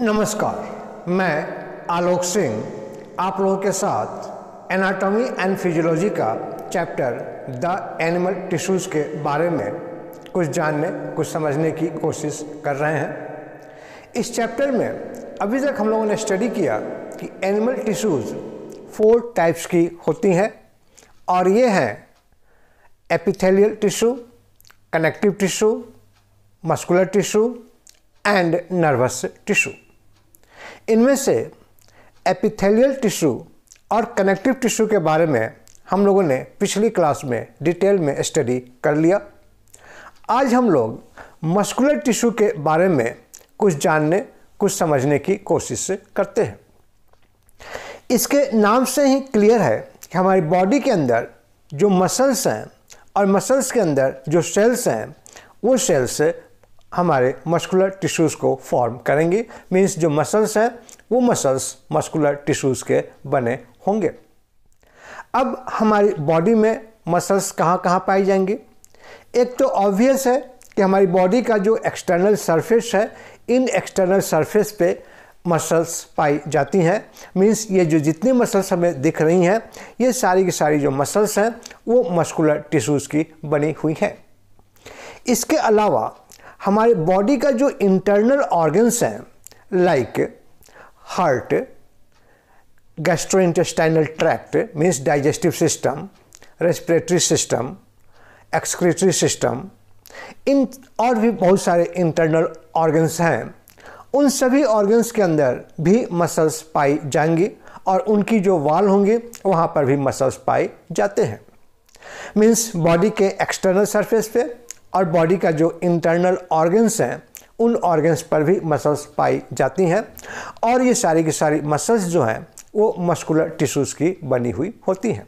नमस्कार मैं आलोक सिंह आप लोगों के साथ एनाटॉमी एंड फिजियोलॉजी का चैप्टर द एनिमल टिश्यूज़ के बारे में कुछ जानने कुछ समझने की कोशिश कर रहे हैं इस चैप्टर में अभी तक हम लोगों ने स्टडी किया कि एनिमल टिश्यूज़ फोर टाइप्स की होती हैं और ये हैं epithelial tissue connective tissue muscular tissue and nervous tissue इनमें से एपिथेलियल टिश्यू और कनेक्टिव टिश्यू के बारे में हम लोगों ने पिछली क्लास में डिटेल में स्टडी कर लिया आज हम लोग मस्कुलर टिश्यू के बारे में कुछ जानने कुछ समझने की कोशिश करते हैं इसके नाम से ही क्लियर है कि हमारी बॉडी के अंदर जो मसल्स हैं और मसल्स के अंदर जो सेल्स हैं वो सेल्स हमारे मस्कुलर टिश्यूज़ को फॉर्म करेंगे मीन्स जो मसल्स हैं वो मसल्स मस्कुलर टिश्यूज़ के बने होंगे अब हमारी बॉडी में मसल्स कहाँ कहाँ पाई जाएंगी एक तो ऑब्वियस है कि हमारी बॉडी का जो एक्सटर्नल सरफेस है इन एक्सटर्नल सरफेस पे मसल्स पाई जाती हैं मीन्स ये जो जितनी मसल्स हमें दिख रही हैं ये सारी की सारी जो मसल्स हैं वो मस्कुलर टिश्यूज़ की बनी हुई हैं इसके अलावा हमारे बॉडी का जो इंटरनल ऑर्गन्स हैं like heart, gastrointestinal tract means digestive system, respiratory system, excretory system इन और भी बहुत सारे इंटरनल ऑर्गन्स हैं उन सभी ऑर्गन्स के अंदर भी मसल्स पाई जाएंगी और उनकी जो वाल होंगे वहाँ पर भी मसल्स पाए जाते हैं मीन्स बॉडी के एक्सटर्नल सरफेस पे और बॉडी का जो इंटरनल ऑर्गन्स हैं उन ऑर्गन्स पर भी मसल्स पाई जाती हैं और ये सारी की सारी मसल्स जो हैं वो मस्कुलर टिश्यूज़ की बनी हुई होती हैं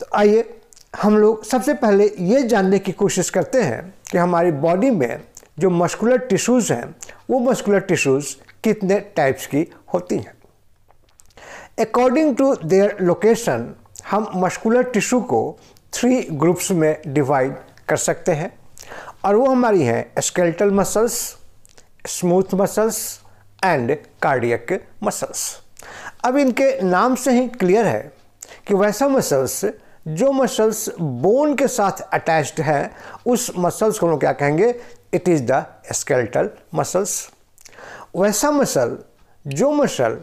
तो आइए हम लोग सबसे पहले ये जानने की कोशिश करते हैं कि हमारी बॉडी में जो मस्कुलर टिश्यूज़ हैं वो मस्कुलर टिश्यूज़ कितने टाइप्स की होती हैं अकॉर्डिंग टू देयर लोकेशन हम मस्कुलर टिश्यू को थ्री ग्रुप्स में डिवाइड कर सकते हैं और वो हमारी हैं skeletal muscles smooth muscles and cardiac muscles अब इनके नाम से ही क्लियर है कि वैसा मसल्स जो मसल्स बोन के साथ अटैच्ड है उस मसल्स को हम क्या कहेंगे it is the skeletal muscles वैसा मसल जो मसल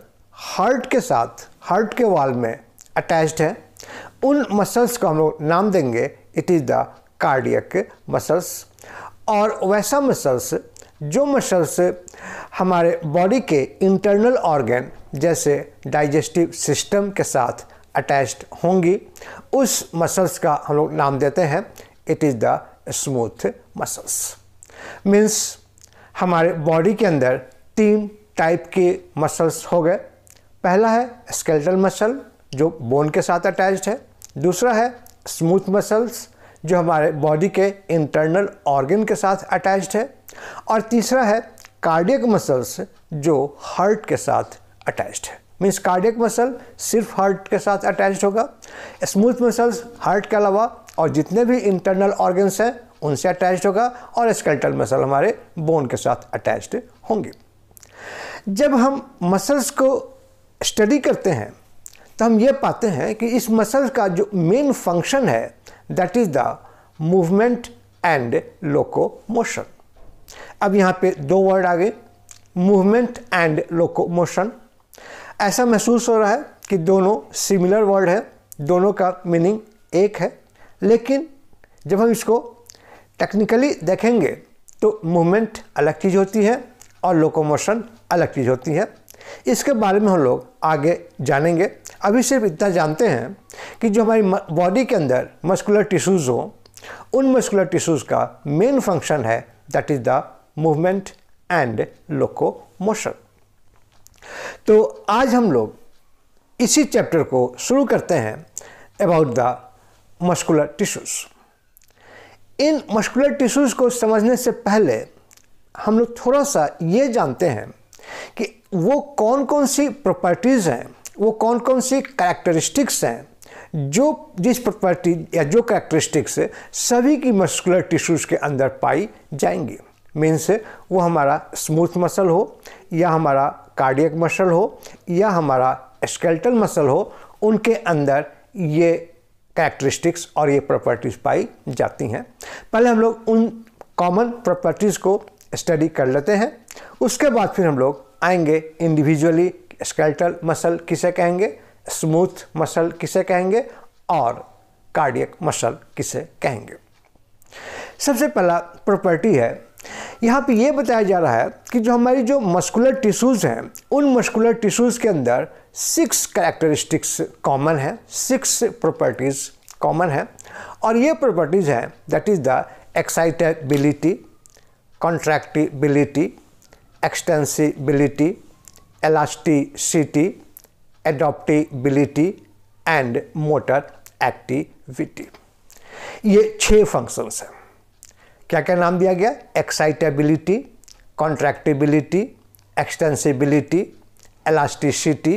हार्ट के साथ हार्ट के वाल में अटैच्ड है उन मसल्स को हम लोग नाम देंगे it is the cardiac muscles और वैसा मसल्स जो मसल्स हमारे बॉडी के इंटरनल ऑर्गन जैसे डाइजेस्टिव सिस्टम के साथ अटैच्ड होंगी उस मसल्स का हम लोग नाम देते हैं it is the smooth muscles means हमारे बॉडी के अंदर तीन टाइप के मसल्स हो गए पहला है स्केल्टल मसल जो बोन के साथ अटैच्ड है दूसरा है स्मूथ मसल्स जो हमारे बॉडी के इंटरनल ऑर्गन के साथ अटैच्ड है और तीसरा है कार्डियक मसल्स जो हार्ट के साथ अटैच्ड है मीन्स कार्डियक मसल सिर्फ हार्ट के साथ अटैच्ड होगा स्मूथ मसल्स हार्ट के अलावा और जितने भी इंटरनल ऑर्गन्स हैं उनसे अटैच्ड होगा और स्केल्टल मसल हमारे बोन के साथ अटैच्ड होंगे जब हम मसल्स को स्टडी करते हैं तो हम ये पाते हैं कि इस मसल का जो मेन फंक्शन है that is the movement and locomotion अब यहाँ पे दो वर्ड आ गए मूवमेंट एंड लोकोमोशन ऐसा महसूस हो रहा है कि दोनों सिमिलर वर्ड है दोनों का मीनिंग एक है लेकिन जब हम इसको टेक्निकली देखेंगे तो मूवमेंट अलग चीज़ होती है और लोकोमोशन अलग चीज़ होती है इसके बारे में हम लोग आगे जानेंगे अभी सिर्फ इतना जानते हैं कि जो हमारी बॉडी के अंदर मस्कुलर टिश्यूज़ हो उन मस्कुलर टिश्यूज़ का मेन फंक्शन है that is the movement and locomotion तो आज हम लोग इसी चैप्टर को शुरू करते हैं अबाउट द मस्कुलर टिश्यूज़ इन मस्कुलर टिश्यूज़ को समझने से पहले हम लोग थोड़ा सा ये जानते हैं कि वो कौन कौन सी प्रॉपर्टीज़ हैं वो कौन कौन सी कैरेक्टरिस्टिक्स हैं जो जिस प्रॉपर्टी या जो कैरेक्टरिस्टिक्स सभी की मस्कुलर टिश्यूज़ के अंदर पाई जाएंगी मीन्स वो हमारा स्मूथ मसल हो या हमारा कार्डियक मसल हो या हमारा स्केल्टल मसल हो उनके अंदर ये कैरेक्टरिस्टिक्स और ये प्रॉपर्टीज़ पाई जाती हैं पहले हम लोग उन कॉमन प्रॉपर्टीज़ को स्टडी कर लेते हैं उसके बाद फिर हम लोग आएंगे इंडिविजुअली स्केल्टल मसल किसे कहेंगे स्मूथ मसल किसे कहेंगे और कार्डियक मसल किसे कहेंगे सबसे पहला प्रॉपर्टी है यहाँ पे ये बताया जा रहा है कि जो हमारी जो मस्कुलर टिश्यूज़ हैं उन मस्कुलर टिश्यूज़ के अंदर सिक्स कैरेक्टरिस्टिक्स कॉमन है सिक्स प्रॉपर्टीज़ कॉमन है और ये प्रॉपर्टीज़ हैं that is the excitability contractibility extensibility elasticity, adaptability and motor activity. ये छः फंक्शंस हैं क्या क्या नाम दिया गया excitability contractibility extensibility elasticity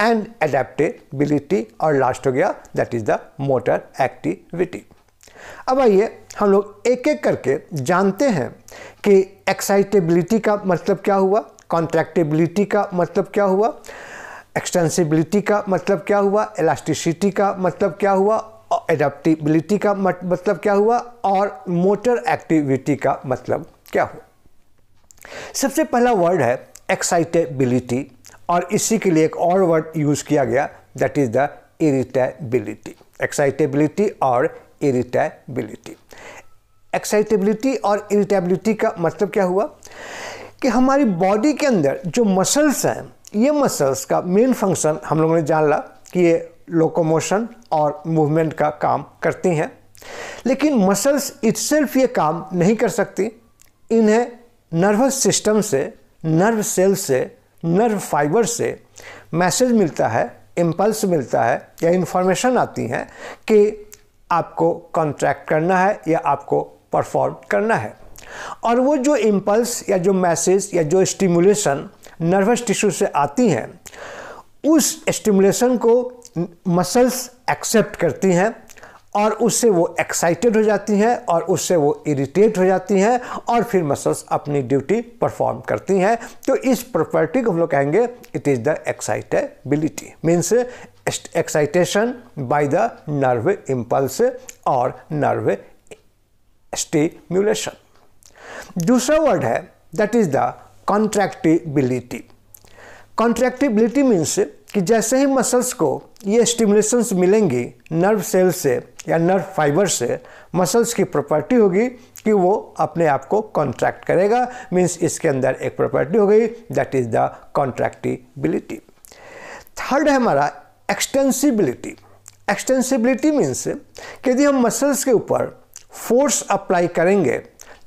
and adaptability और लास्ट हो गया that is the motor activity अब आइए हम लोग एक एक करके जानते हैं कि एक्साइटेबिलिटी का मतलब क्या हुआ कॉन्ट्रैक्टेबिलिटी का मतलब क्या हुआ एक्सटेंसिबिलिटी का मतलब क्या हुआ इलास्टिसिटी का मतलब क्या हुआ एडाप्टिबिलिटी का मतलब क्या हुआ और मोटर एक्टिविटी का मतलब क्या हुआ सबसे पहला वर्ड है एक्साइटेबिलिटी और इसी के लिए एक और वर्ड यूज़ किया गया that is the irritability excitability और इरिटेबिलिटी एक्साइटेबिलिटी और इरिटेबिलिटी का मतलब क्या हुआ कि हमारी बॉडी के अंदर जो मसल्स हैं ये मसल्स का मेन फंक्शन हम लोगों ने जान ला कि ये लोकोमोशन और मूवमेंट का काम करती हैं लेकिन मसल्स इट्सल्फ ये काम नहीं कर सकती इन्हें नर्वस सिस्टम से नर्व सेल से नर्व फाइबर से मैसेज मिलता है इम्पल्स मिलता है या इन्फॉर्मेशन आती है कि आपको कॉन्ट्रैक्ट करना है या आपको परफॉर्म करना है और वो जो इम्पल्स या जो मैसेज या जो स्टिमुलेशन नर्वस टिश्यू से आती हैं उस स्टिमुलेशन को मसल्स एक्सेप्ट करती हैं और उससे वो एक्साइटेड हो जाती हैं और उससे वो इरिटेट हो जाती हैं और फिर मसल्स अपनी ड्यूटी परफॉर्म करती हैं तो इस प्रॉपर्टी को हम लोग कहेंगे it is the excitability means excitation by the nerve impulse और नर्व स्टिम्यूलेशन दूसरा वर्ड है that is the contractibility contractibility means कि जैसे ही मसल्स को ये स्टिमुलेशंस मिलेंगी नर्व सेल से या नर्व फाइबर से मसल्स की प्रॉपर्टी होगी कि वो अपने आप को कॉन्ट्रैक्ट करेगा मीन्स इसके अंदर एक प्रॉपर्टी हो गई that is the contractibility third है हमारा एक्सटेंसिबिलिटी एक्सटेंसिबिलिटी मीन्स यदि हम मसल्स के ऊपर फोर्स अप्लाई करेंगे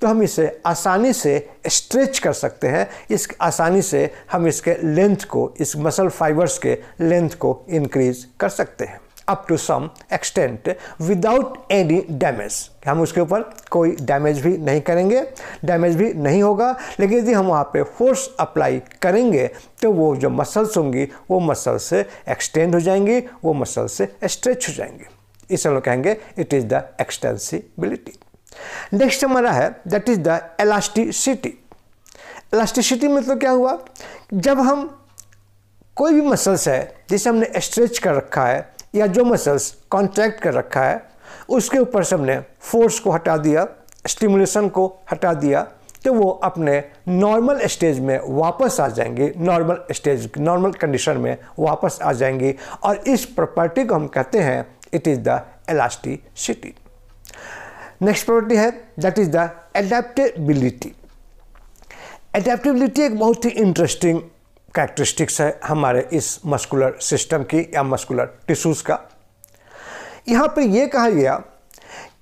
तो हम इसे आसानी से स्ट्रेच कर सकते हैं इस आसानी से हम इसके लेंथ को इस मसल फाइबर्स के लेंथ को इंक्रीज कर सकते हैं up to some extent without any damage हम उसके ऊपर कोई डैमेज भी नहीं करेंगे डैमेज भी नहीं होगा लेकिन यदि हम वहाँ पे फोर्स अप्लाई करेंगे तो वो जो मसल्स होंगी वो मसल से एक्सटेंड हो जाएंगी वो मसल से स्ट्रेच हो जाएंगे इसे लोग कहेंगे it is the extensibility next हमारा है that is the elasticity elasticity मतलब क्या हुआ जब हम कोई भी मसल्स है जिसे हमने स्ट्रेच कर रखा है या जो मसल्स कॉन्ट्रैक्ट कर रखा है उसके ऊपर से हमने फोर्स को हटा दिया स्टिमुलेशन को हटा दिया तो वो अपने नॉर्मल स्टेज में वापस आ जाएंगे नॉर्मल स्टेज नॉर्मल कंडीशन में वापस आ जाएंगे और इस प्रॉपर्टी को हम कहते हैं it is the elasticity next property है that is the adaptability adaptability एक बहुत ही इंटरेस्टिंग कैरेक्टरिस्टिक्स है हमारे इस मस्कुलर सिस्टम की या मस्कुलर टिश्यूज़ का यहाँ पर यह कहा गया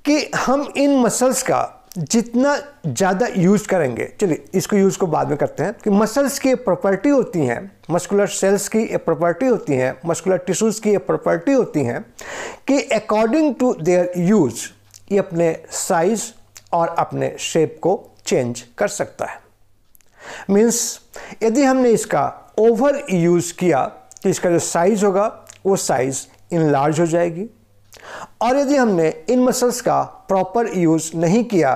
कि हम इन मसल्स का जितना ज़्यादा यूज़ करेंगे चलिए इसको यूज़ को बाद में करते हैं कि मसल्स की प्रॉपर्टी होती हैं मस्कुलर सेल्स की एक प्रॉपर्टी होती हैं मस्कुलर टिश्यूज़ की एक प्रॉपर्टी होती हैं कि अकॉर्डिंग टू देयर यूज़ ये अपने साइज और अपने शेप को चेंज कर सकता है मीन्स यदि हमने इसका ओवर यूज़ किया तो इसका जो साइज़ होगा वो साइज़ इनलार्ज हो जाएगी और यदि हमने इन मसल्स का प्रॉपर यूज़ नहीं किया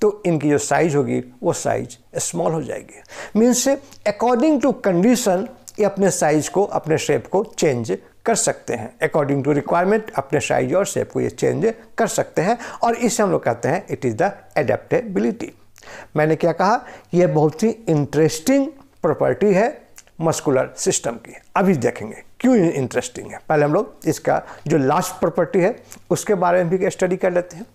तो इनकी जो साइज़ होगी वो साइज़ स्मॉल हो जाएगी मीन्स अकॉर्डिंग टू कंडीशन ये अपने साइज़ को अपने शेप को चेंज कर सकते हैं अकॉर्डिंग टू रिक्वायरमेंट अपने साइज और शेप को ये चेंज कर सकते हैं और इसे हम लोग कहते हैं इट इज़ द एडेप्टेबिलिटी मैंने क्या कहा यह बहुत ही इंटरेस्टिंग प्रॉपर्टी है मस्कुलर सिस्टम की अभी देखेंगे क्यों इंटरेस्टिंग है पहले हम लोग इसका जो लास्ट प्रॉपर्टी है उसके बारे में भी स्टडी कर लेते हैं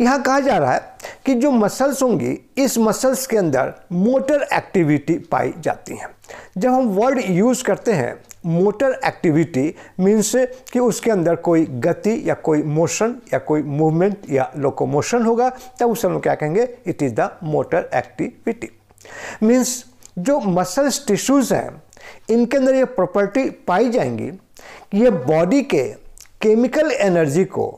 यहाँ कहा जा रहा है कि जो मसल्स होंगी इस मसल्स के अंदर मोटर एक्टिविटी पाई जाती है जब हम वर्ड यूज़ करते हैं मोटर एक्टिविटी मीन्स कि उसके अंदर कोई गति या कोई मोशन या कोई मूवमेंट या लोकोमोशन होगा तब उसे हम क्या कहेंगे it is the motor activity means जो मसल्स टिश्यूज़ हैं इनके अंदर ये प्रॉपर्टी पाई जाएंगी कि ये बॉडी के केमिकल एनर्जी को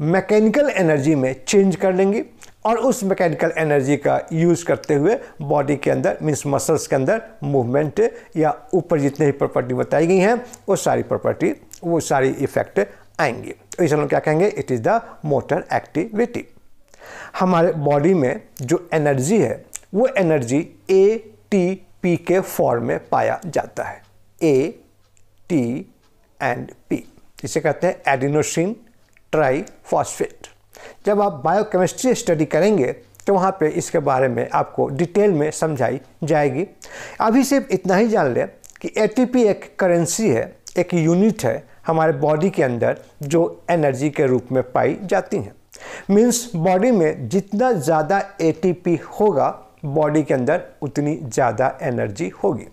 मैकेनिकल एनर्जी में चेंज कर लेंगी और उस मैकेनिकल एनर्जी का यूज़ करते हुए बॉडी के अंदर मीन्स मसल्स के अंदर मूवमेंट या ऊपर जितने भी प्रॉपर्टी बताई गई हैं वो सारी प्रॉपर्टी वो सारी इफेक्ट आएंगी तो इसलिए क्या कहेंगे it is the motor activity हमारे बॉडी में जो एनर्जी है वो एनर्जी ए टी पी के फॉर्म में पाया जाता है ए टी एंड पी इसे कहते हैं एडिनोसिन ट्राई फॉस्फेट जब आप बायोकेमिस्ट्री स्टडी करेंगे तो वहाँ पे इसके बारे में आपको डिटेल में समझाई जाएगी अभी सिर्फ इतना ही जान लें कि एटीपी एक करेंसी है एक यूनिट है हमारे बॉडी के अंदर जो एनर्जी के रूप में पाई जाती हैं मीन्स बॉडी में जितना ज़्यादा एटीपी होगा बॉडी के अंदर उतनी ज़्यादा एनर्जी होगी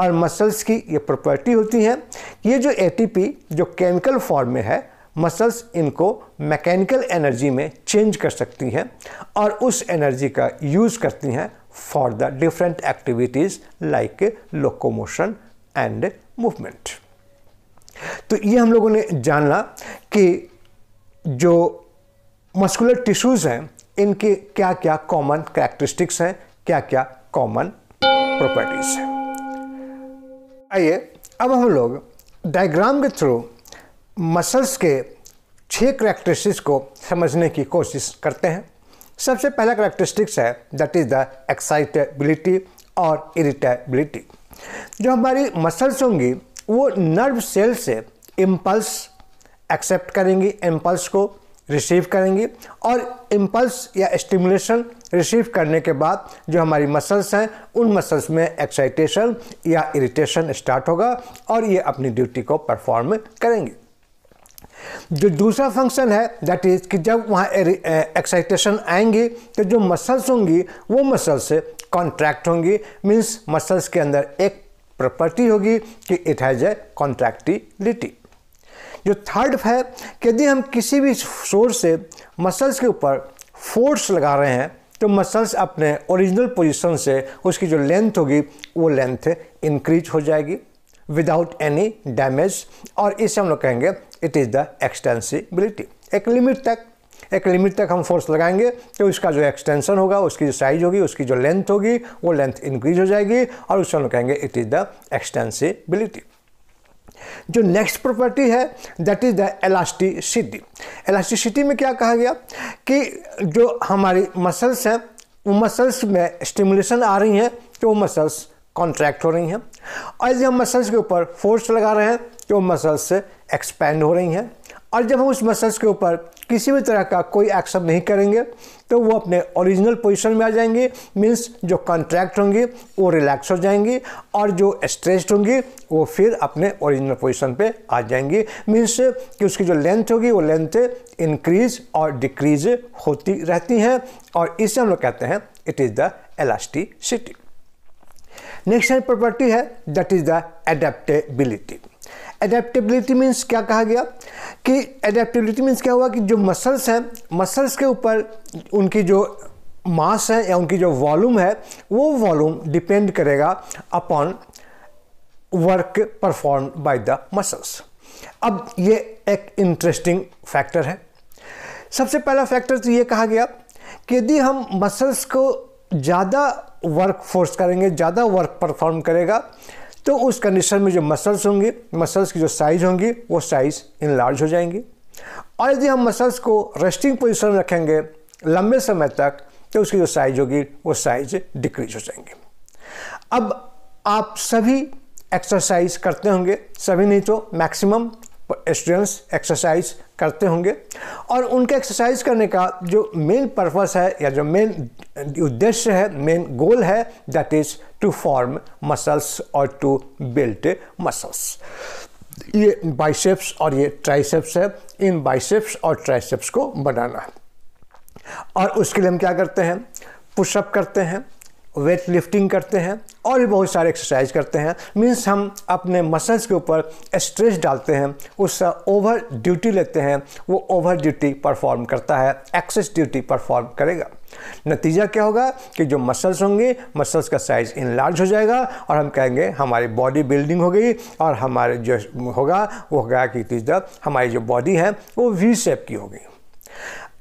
और मसल्स की ये प्रॉपर्टी होती है ये जो एटीपी जो केमिकल फॉर्म में है मसल्स इनको मैकेनिकल एनर्जी में चेंज कर सकती हैं और उस एनर्जी का यूज़ करती हैं for the different activities like locomotion and movement तो ये हम लोगों ने जाना कि जो मस्कुलर टिश्यूज़ हैं इनके क्या क्या कॉमन कैरेक्टरिस्टिक्स हैं क्या क्या कॉमन प्रॉपर्टीज़ हैं आइए अब हम लोग डायग्राम के थ्रू मसल्स के छः करेक्टरिस्टिक्स को समझने की कोशिश करते हैं सबसे पहला करेक्टरिस्टिक्स है दैट इज़ द एक्साइटेबिलिटी और इरिटेबिलिटी जो हमारी मसल्स होंगी वो नर्व सेल से इम्पल्स एक्सेप्ट करेंगी इम्पल्स को रिसीव करेंगी और इम्पल्स या स्टिमुलेशन रिसीव करने के बाद जो हमारी मसल्स हैं उन मसल्स में एक्साइटेशन या इरिटेशन स्टार्ट होगा और ये अपनी ड्यूटी को परफॉर्म करेंगी जो दूसरा फंक्शन है दैट इज़ कि जब वहाँ एक्साइटेशन आएंगी तो जो मसल्स होंगी वो मसल्स कॉन्ट्रैक्ट होंगी मीन्स मसल्स के अंदर एक प्रॉपर्टी होगी कि इट हैज़ ए कॉन्ट्रैक्टिलिटी जो थर्ड है कि यदि हम किसी भी शोर से मसल्स के ऊपर फोर्स लगा रहे हैं तो मसल्स अपने ओरिजिनल पोजीशन से उसकी जो लेंथ होगी वो लेंथ इंक्रीज हो जाएगी विदाउट एनी डैमेज और इसे हम लोग कहेंगे इट इज़ द एक्सटेंसिबिलिटी एक लिमिट तक एक लिमिट तक हम फोर्स लगाएंगे तो उसका जो एक्सटेंशन होगा उसकी जो साइज होगी उसकी जो लेंथ होगी वो लेंथ इंक्रीज हो जाएगी और उससे हम लोग कहेंगे इट इज़ द एक्सटेंसिबिलिटी जो नेक्स्ट प्रॉपर्टी है that is the elasticity elasticity में क्या कहा गया कि जो हमारी मसल्स हैं वो मसल्स में स्टिमुलेशन आ रही हैं तो वो मसल्स कॉन्ट्रैक्ट हो रही हैं और यदि हम मसल्स के ऊपर फोर्स लगा रहे हैं तो वो मसल्स एक्सपेंड हो रही हैं और जब हम उस मसल्स के ऊपर किसी भी तरह का कोई एक्शन नहीं करेंगे तो वो अपने ओरिजिनल पोजीशन में आ जाएंगी मीन्स जो कॉन्ट्रैक्ट होंगी वो रिलैक्स हो जाएंगी और जो स्ट्रेस्ड होंगी वो फिर अपने ओरिजिनल पोजीशन पे आ जाएंगी मीन्स कि उसकी जो लेंथ होगी वो लेंथ इंक्रीज और डिक्रीज होती रहती हैं और इसे हम लोग कहते हैं it is the elasticity next property है that is the adaptability adaptability means क्या कहा गया कि एडेप्टेबिलिटी मीन्स क्या हुआ कि जो मसल्स हैं मसल्स के ऊपर उनकी जो मास है या उनकी जो वॉल्यूम है वो वॉल्यूम डिपेंड करेगा upon work perform by the muscles अब ये एक इंटरेस्टिंग फैक्टर है सबसे पहला फैक्टर तो ये कहा गया कि यदि हम मसल्स को ज़्यादा वर्क फोर्स करेंगे ज़्यादा वर्क परफॉर्म करेगा तो उस कंडीशन में जो मसल्स होंगे मसल्स की जो साइज़ होंगी वो साइज़ इन हो जाएंगी और यदि हम मसल्स को रेस्टिंग पोजिशन में रखेंगे लंबे समय तक तो उसकी जो साइज होगी वो साइज डिक्रीज हो जाएंगे अब आप सभी एक्सरसाइज करते होंगे सभी नहीं तो मैक्सिमम स्टूडेंट्स एक्सरसाइज करते होंगे और उनके एक्सरसाइज करने का जो मेन पर्पस है या जो मेन उद्देश्य है मेन गोल है that is to form muscles और टू बिल्ट मसल्स ये बाइसेप्स और ये ट्राइसेप्स है इन बाइसेप्स और ट्राइसेप्स को बनाना है और उसके लिए हम क्या करते हैं पुशअप करते हैं वेट लिफ्टिंग करते हैं और भी बहुत सारे एक्सरसाइज करते हैं मीन्स हम अपने मसल्स के ऊपर स्ट्रेस डालते हैं उससे ओवर ड्यूटी लेते हैं वो ओवर ड्यूटी परफॉर्म करता है एक्सेस ड्यूटी परफॉर्म करेगा नतीजा क्या होगा कि जो मसल्स होंगे मसल्स का साइज इनलार्ज हो जाएगा और हम कहेंगे हमारी बॉडी बिल्डिंग हो गई और हमारे जो होगा वो होगा कि तीसरा हमारी जो बॉडी है वो वी शेप की होगी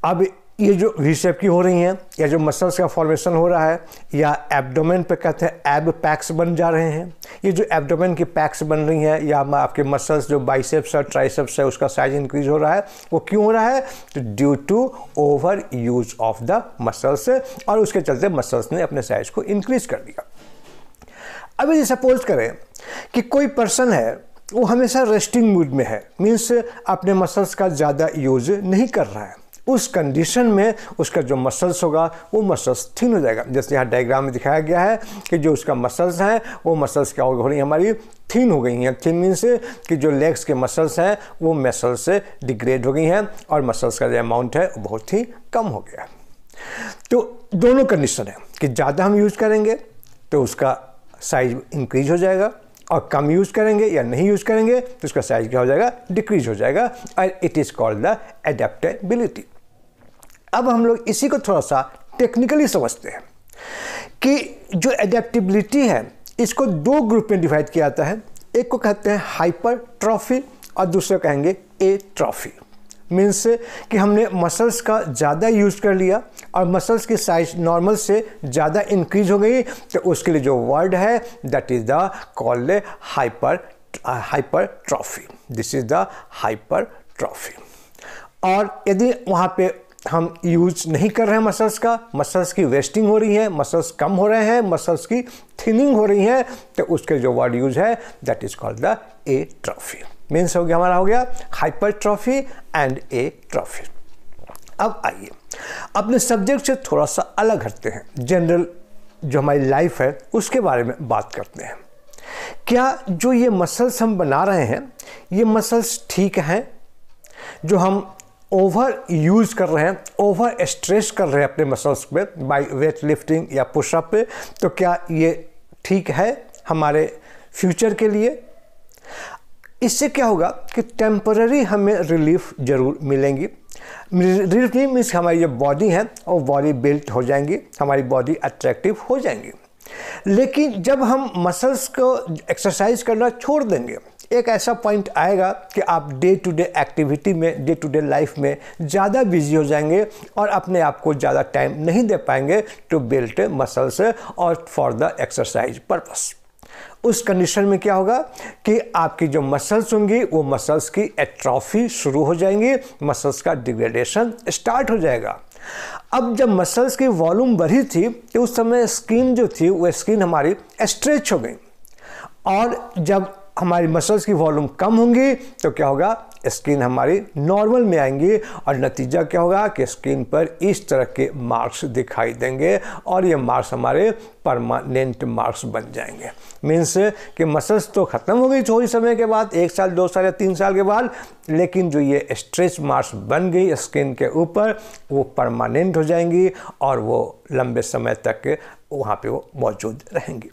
अब ये जो वी शेप की हो रही हैं या जो मसल्स का फॉर्मेशन हो रहा है या एब्डोमेन पे कहते हैं एब पैक्स बन जा रहे हैं ये जो एब्डोमेन की पैक्स बन रही हैं या आपके मसल्स जो बाइसेप्स और ट्राइसेप्स है उसका साइज इंक्रीज हो रहा है वो क्यों हो रहा है तो due to over use of the muscles और उसके चलते मसल्स ने अपने साइज को इंक्रीज कर दिया अभी ये सपोज करें कि कोई पर्सन है वो हमेशा रेस्टिंग मूड में है मीन्स अपने मसल्स का ज़्यादा यूज नहीं कर रहा है उस कंडीशन में उसका जो मसल्स होगा वो मसल्स थिन हो जाएगा जैसे यहाँ डायग्राम में दिखाया गया है कि जो उसका मसल्स हैं वो मसल्स क्या हो रही हमारी थिन हो गई हैं थिन मीन से कि जो लेग्स के मसल्स हैं वो मसल्स से डिग्रेड हो गई हैं और मसल्स का जो अमाउंट है वो बहुत ही कम हो गया तो दोनों कंडीशन है कि ज़्यादा हम यूज़ करेंगे तो उसका साइज इंक्रीज हो जाएगा और कम यूज़ करेंगे या नहीं यूज़ करेंगे तो उसका साइज क्या हो जाएगा डिक्रीज हो जाएगा और it is called the adaptability अब हम लोग इसी को थोड़ा सा टेक्निकली समझते हैं कि जो एडेप्टिबिलिटी है इसको दो ग्रुप में डिवाइड किया जाता है एक को कहते हैं हाइपर ट्रॉफी और दूसरा कहेंगे ए ट्रॉफी मीन्स कि हमने मसल्स का ज़्यादा यूज़ कर लिया और मसल्स की साइज नॉर्मल से ज़्यादा इंक्रीज हो गई तो उसके लिए जो वर्ड है that is the called hyper hypertrophy this is the hypertrophy और यदि वहाँ पे हम यूज नहीं कर रहे हैं मसल्स का मसल्स की वेस्टिंग हो रही है मसल्स कम हो रहे हैं मसल्स की थिनिंग हो रही है तो उसके जो वर्ड यूज है that is called the atrophy means हो गया हमारा हो गया hypertrophy and atrophy अब आइए अपने सब्जेक्ट से थोड़ा सा अलग हटते हैं जनरल जो हमारी लाइफ है उसके बारे में बात करते हैं क्या जो ये मसल्स हम बना रहे हैं ये मसल्स ठीक हैं जो हम ओवर यूज कर रहे हैं ओवर स्ट्रेस कर रहे हैं अपने मसल्स पे बाई वेट लिफ्टिंग या पुशअप पे तो क्या ये ठीक है हमारे फ्यूचर के लिए इससे क्या होगा कि टेम्पररी हमें रिलीफ जरूर मिलेंगी रिलीफ नहीं मीन्स हमारी जो बॉडी है वो बॉडी बिल्ट हो जाएंगी हमारी बॉडी अट्रैक्टिव हो जाएंगी लेकिन जब हम मसल्स को एक्सरसाइज करना छोड़ देंगे एक ऐसा पॉइंट आएगा कि आप डे टू डे एक्टिविटी में डे टू डे लाइफ में ज़्यादा बिजी हो जाएंगे और अपने आप को ज़्यादा टाइम नहीं दे पाएंगे टू बिल्ट मसल्स और फॉर द एक्सरसाइज पर्पस उस कंडीशन में क्या होगा कि आपकी जो मसल्स होंगी वो मसल्स की एट्रॉफी शुरू हो जाएंगी मसल्स का डिग्रेडेशन स्टार्ट हो जाएगा अब जब मसल्स की वॉल्यूम बढ़ी थी तो उस समय स्किन जो थी वो स्किन हमारी स्ट्रेच हो गई और जब हमारी मसल्स की वॉल्यूम कम होंगी तो क्या होगा स्किन हमारी नॉर्मल में आएंगी और नतीजा क्या होगा कि स्किन पर इस तरह के मार्क्स दिखाई देंगे और ये मार्क्स हमारे परमानेंट मार्क्स बन जाएंगे मीन्स कि मसल्स तो ख़त्म हो गई थोड़ी समय के बाद एक साल दो साल या तीन साल के बाद लेकिन जो ये स्ट्रेच मार्क्स बन गई स्किन के ऊपर वो परमानेंट हो जाएंगी और वो लंबे समय तक वहाँ पे वो मौजूद रहेंगी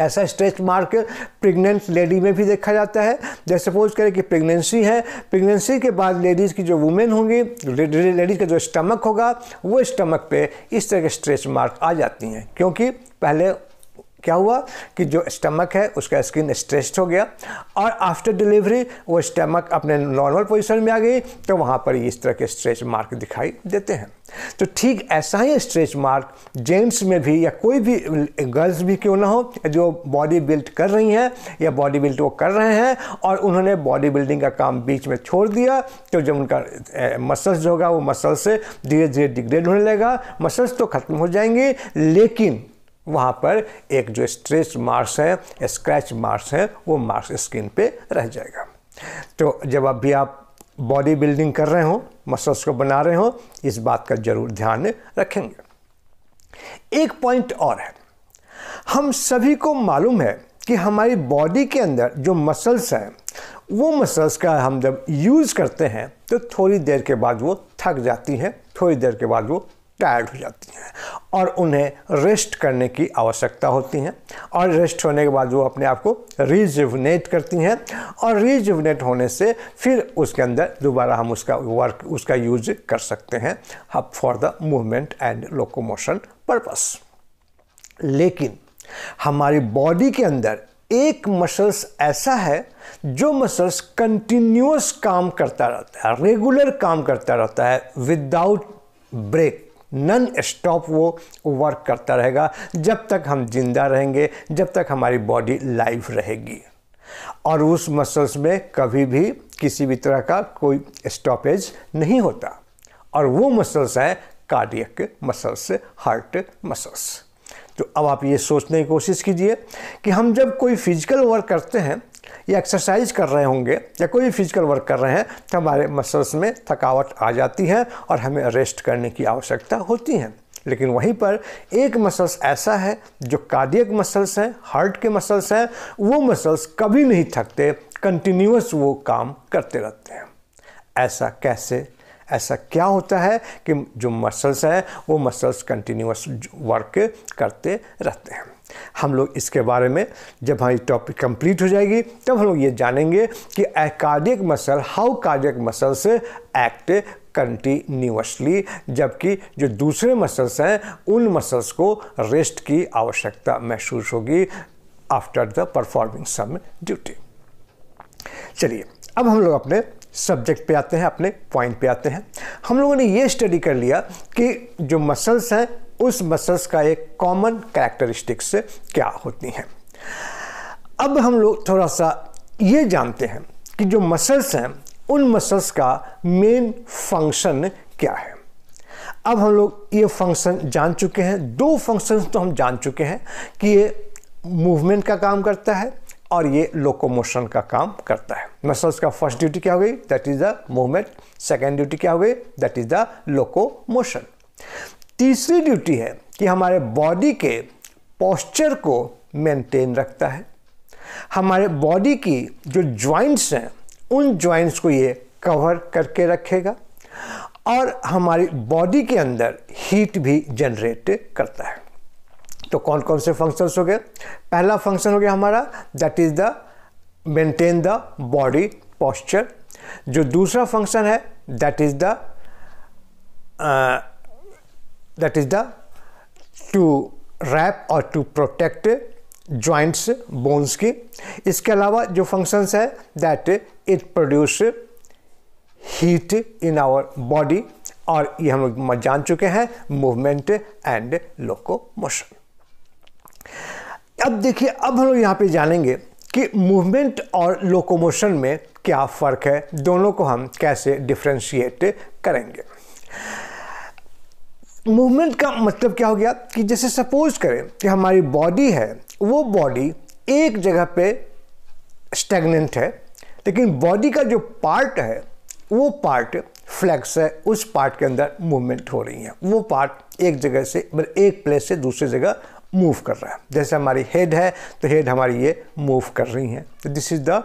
ऐसा स्ट्रेच मार्क प्रेग्नेंट लेडी में भी देखा जाता है जैसे सपोज करें कि प्रेगनेंसी है प्रेगनेंसी के बाद लेडीज़ की जो वुमेन होंगी लेडीज़ का जो स्टमक होगा वो स्टमक पे इस तरह के स्ट्रेच मार्क आ जाती हैं क्योंकि पहले क्या हुआ कि जो स्टमक है उसका स्किन स्ट्रेस्ड हो गया और आफ्टर डिलीवरी वो स्टमक अपने नॉर्मल पोजिशन में आ गई तो वहाँ पर इस तरह के स्ट्रेच मार्क दिखाई देते हैं तो ठीक ऐसा ही स्ट्रेच मार्क जेंट्स में भी या कोई भी गर्ल्स भी क्यों ना हो जो बॉडी बिल्ड कर रही हैं या बॉडी बिल्ड वो कर रहे हैं और उन्होंने बॉडी बिल्डिंग का काम बीच में छोड़ दिया तो जब उनका मसल्स जो होगा वो मसल से धीरे धीरे डिग्रेड होने लगेगा मसल्स तो ख़त्म हो जाएंगे लेकिन वहाँ पर एक जो स्ट्रेच मार्क्स है स्क्रैच मार्क्स हैं वो मार्क्स स्किन पे रह जाएगा तो जब अभी आप बॉडी बिल्डिंग कर रहे हो मसल्स को बना रहे हो इस बात का जरूर ध्यान रखेंगे एक पॉइंट और है हम सभी को मालूम है कि हमारी बॉडी के अंदर जो मसल्स हैं वो मसल्स का हम जब यूज़ करते हैं तो थोड़ी देर के बाद वो थक जाती हैं थोड़ी देर के बाद वो टायर्ड हो जाती हैं और उन्हें रेस्ट करने की आवश्यकता होती है और रेस्ट होने के बाद वो अपने आप को रिजुवनेट करती हैं और रिजुवनेट होने से फिर उसके अंदर दोबारा हम उसका वर्क उसका यूज कर सकते हैं हब for the movement and locomotion purpose लेकिन हमारी बॉडी के अंदर एक मसल्स ऐसा है जो मसल्स कंटिन्यूस काम करता रहता है रेगुलर काम करता रहता है विदाउट ब्रेक नन स्टॉप वो वर्क करता रहेगा जब तक हम जिंदा रहेंगे जब तक हमारी बॉडी लाइव रहेगी और उस मसल्स में कभी भी किसी भी तरह का कोई स्टॉपेज नहीं होता और वो मसल्स हैं कार्डियक मसल्स हार्ट मसल्स तो अब आप ये सोचने की कोशिश कीजिए कि हम जब कोई फिजिकल वर्क करते हैं या एक्सरसाइज कर रहे होंगे या कोई भी फिजिकल वर्क कर रहे हैं तो हमारे मसल्स में थकावट आ जाती है और हमें रेस्ट करने की आवश्यकता होती है लेकिन वहीं पर एक मसल्स ऐसा है जो कार्डियक मसल्स हैं हार्ट के मसल्स हैं वो मसल्स कभी नहीं थकते कंटिन्यूस वो काम करते रहते हैं ऐसा कैसे ऐसा क्या होता है कि जो मसल्स हैं वो मसल्स कंटिन्यूस वर्क करते रहते हैं हम लोग इसके बारे में जब हमारी टॉपिक कंप्लीट हो जाएगी तब हम लोग ये जानेंगे कि cardiac muscle how cardiac muscle से एक्ट कंटिन्यूसली जबकि जो दूसरे मसल्स हैं उन मसल्स को रेस्ट की आवश्यकता महसूस होगी after the performing some duty चलिए अब हम लोग अपने सब्जेक्ट पे आते हैं अपने पॉइंट पे आते हैं हम लोगों ने ये स्टडी कर लिया कि जो मसल्स हैं उस मसल्स का एक कॉमन कैरेक्टरिस्टिक्स क्या होती हैं अब हम लोग थोड़ा सा ये जानते हैं कि जो मसल्स हैं उन मसल्स का मेन फंक्शन क्या है अब हम लोग ये फंक्शन जान चुके हैं दो फंक्शन तो हम जान चुके हैं कि ये मूवमेंट का काम करता है और ये लोकोमोशन का काम करता है मसल्स का फर्स्ट ड्यूटी क्या हो गई that is the movement second duty क्या हो गई दैट इज़ द लोकोमोशन तीसरी ड्यूटी है कि हमारे बॉडी के पोस्चर को मेंटेन रखता है हमारे बॉडी की जो जॉइंट्स हैं उन जॉइंट्स को ये कवर करके रखेगा और हमारी बॉडी के अंदर हीट भी जनरेट करता है तो कौन कौन से फंक्शंस हो गए पहला फंक्शन हो गया हमारा that is the maintain the body posture जो दूसरा फंक्शन है that is the that is the to wrap और टू प्रोटेक्ट जॉइंट्स बोन्स की इसके अलावा जो फंक्शंस है that it produce heat in our body और ये हम लोग जान चुके हैं मूवमेंट एंड locomotion अब देखिए अब हम लोग यहाँ पे जानेंगे कि मूवमेंट और लोकोमोशन में क्या फ़र्क है दोनों को हम कैसे डिफ्रेंशिएट करेंगे मूवमेंट का मतलब क्या हो गया कि जैसे सपोज करें कि हमारी बॉडी है वो बॉडी एक जगह पे स्टेगनेंट है लेकिन बॉडी का जो पार्ट है वो पार्ट फ्लैक्स है उस पार्ट के अंदर मूवमेंट हो रही है वो पार्ट एक जगह से मतलब एक प्लेस से दूसरी जगह मूव कर रहा है जैसे हमारी हेड है तो हेड हमारी ये मूव कर रही है तो दिस इज़ द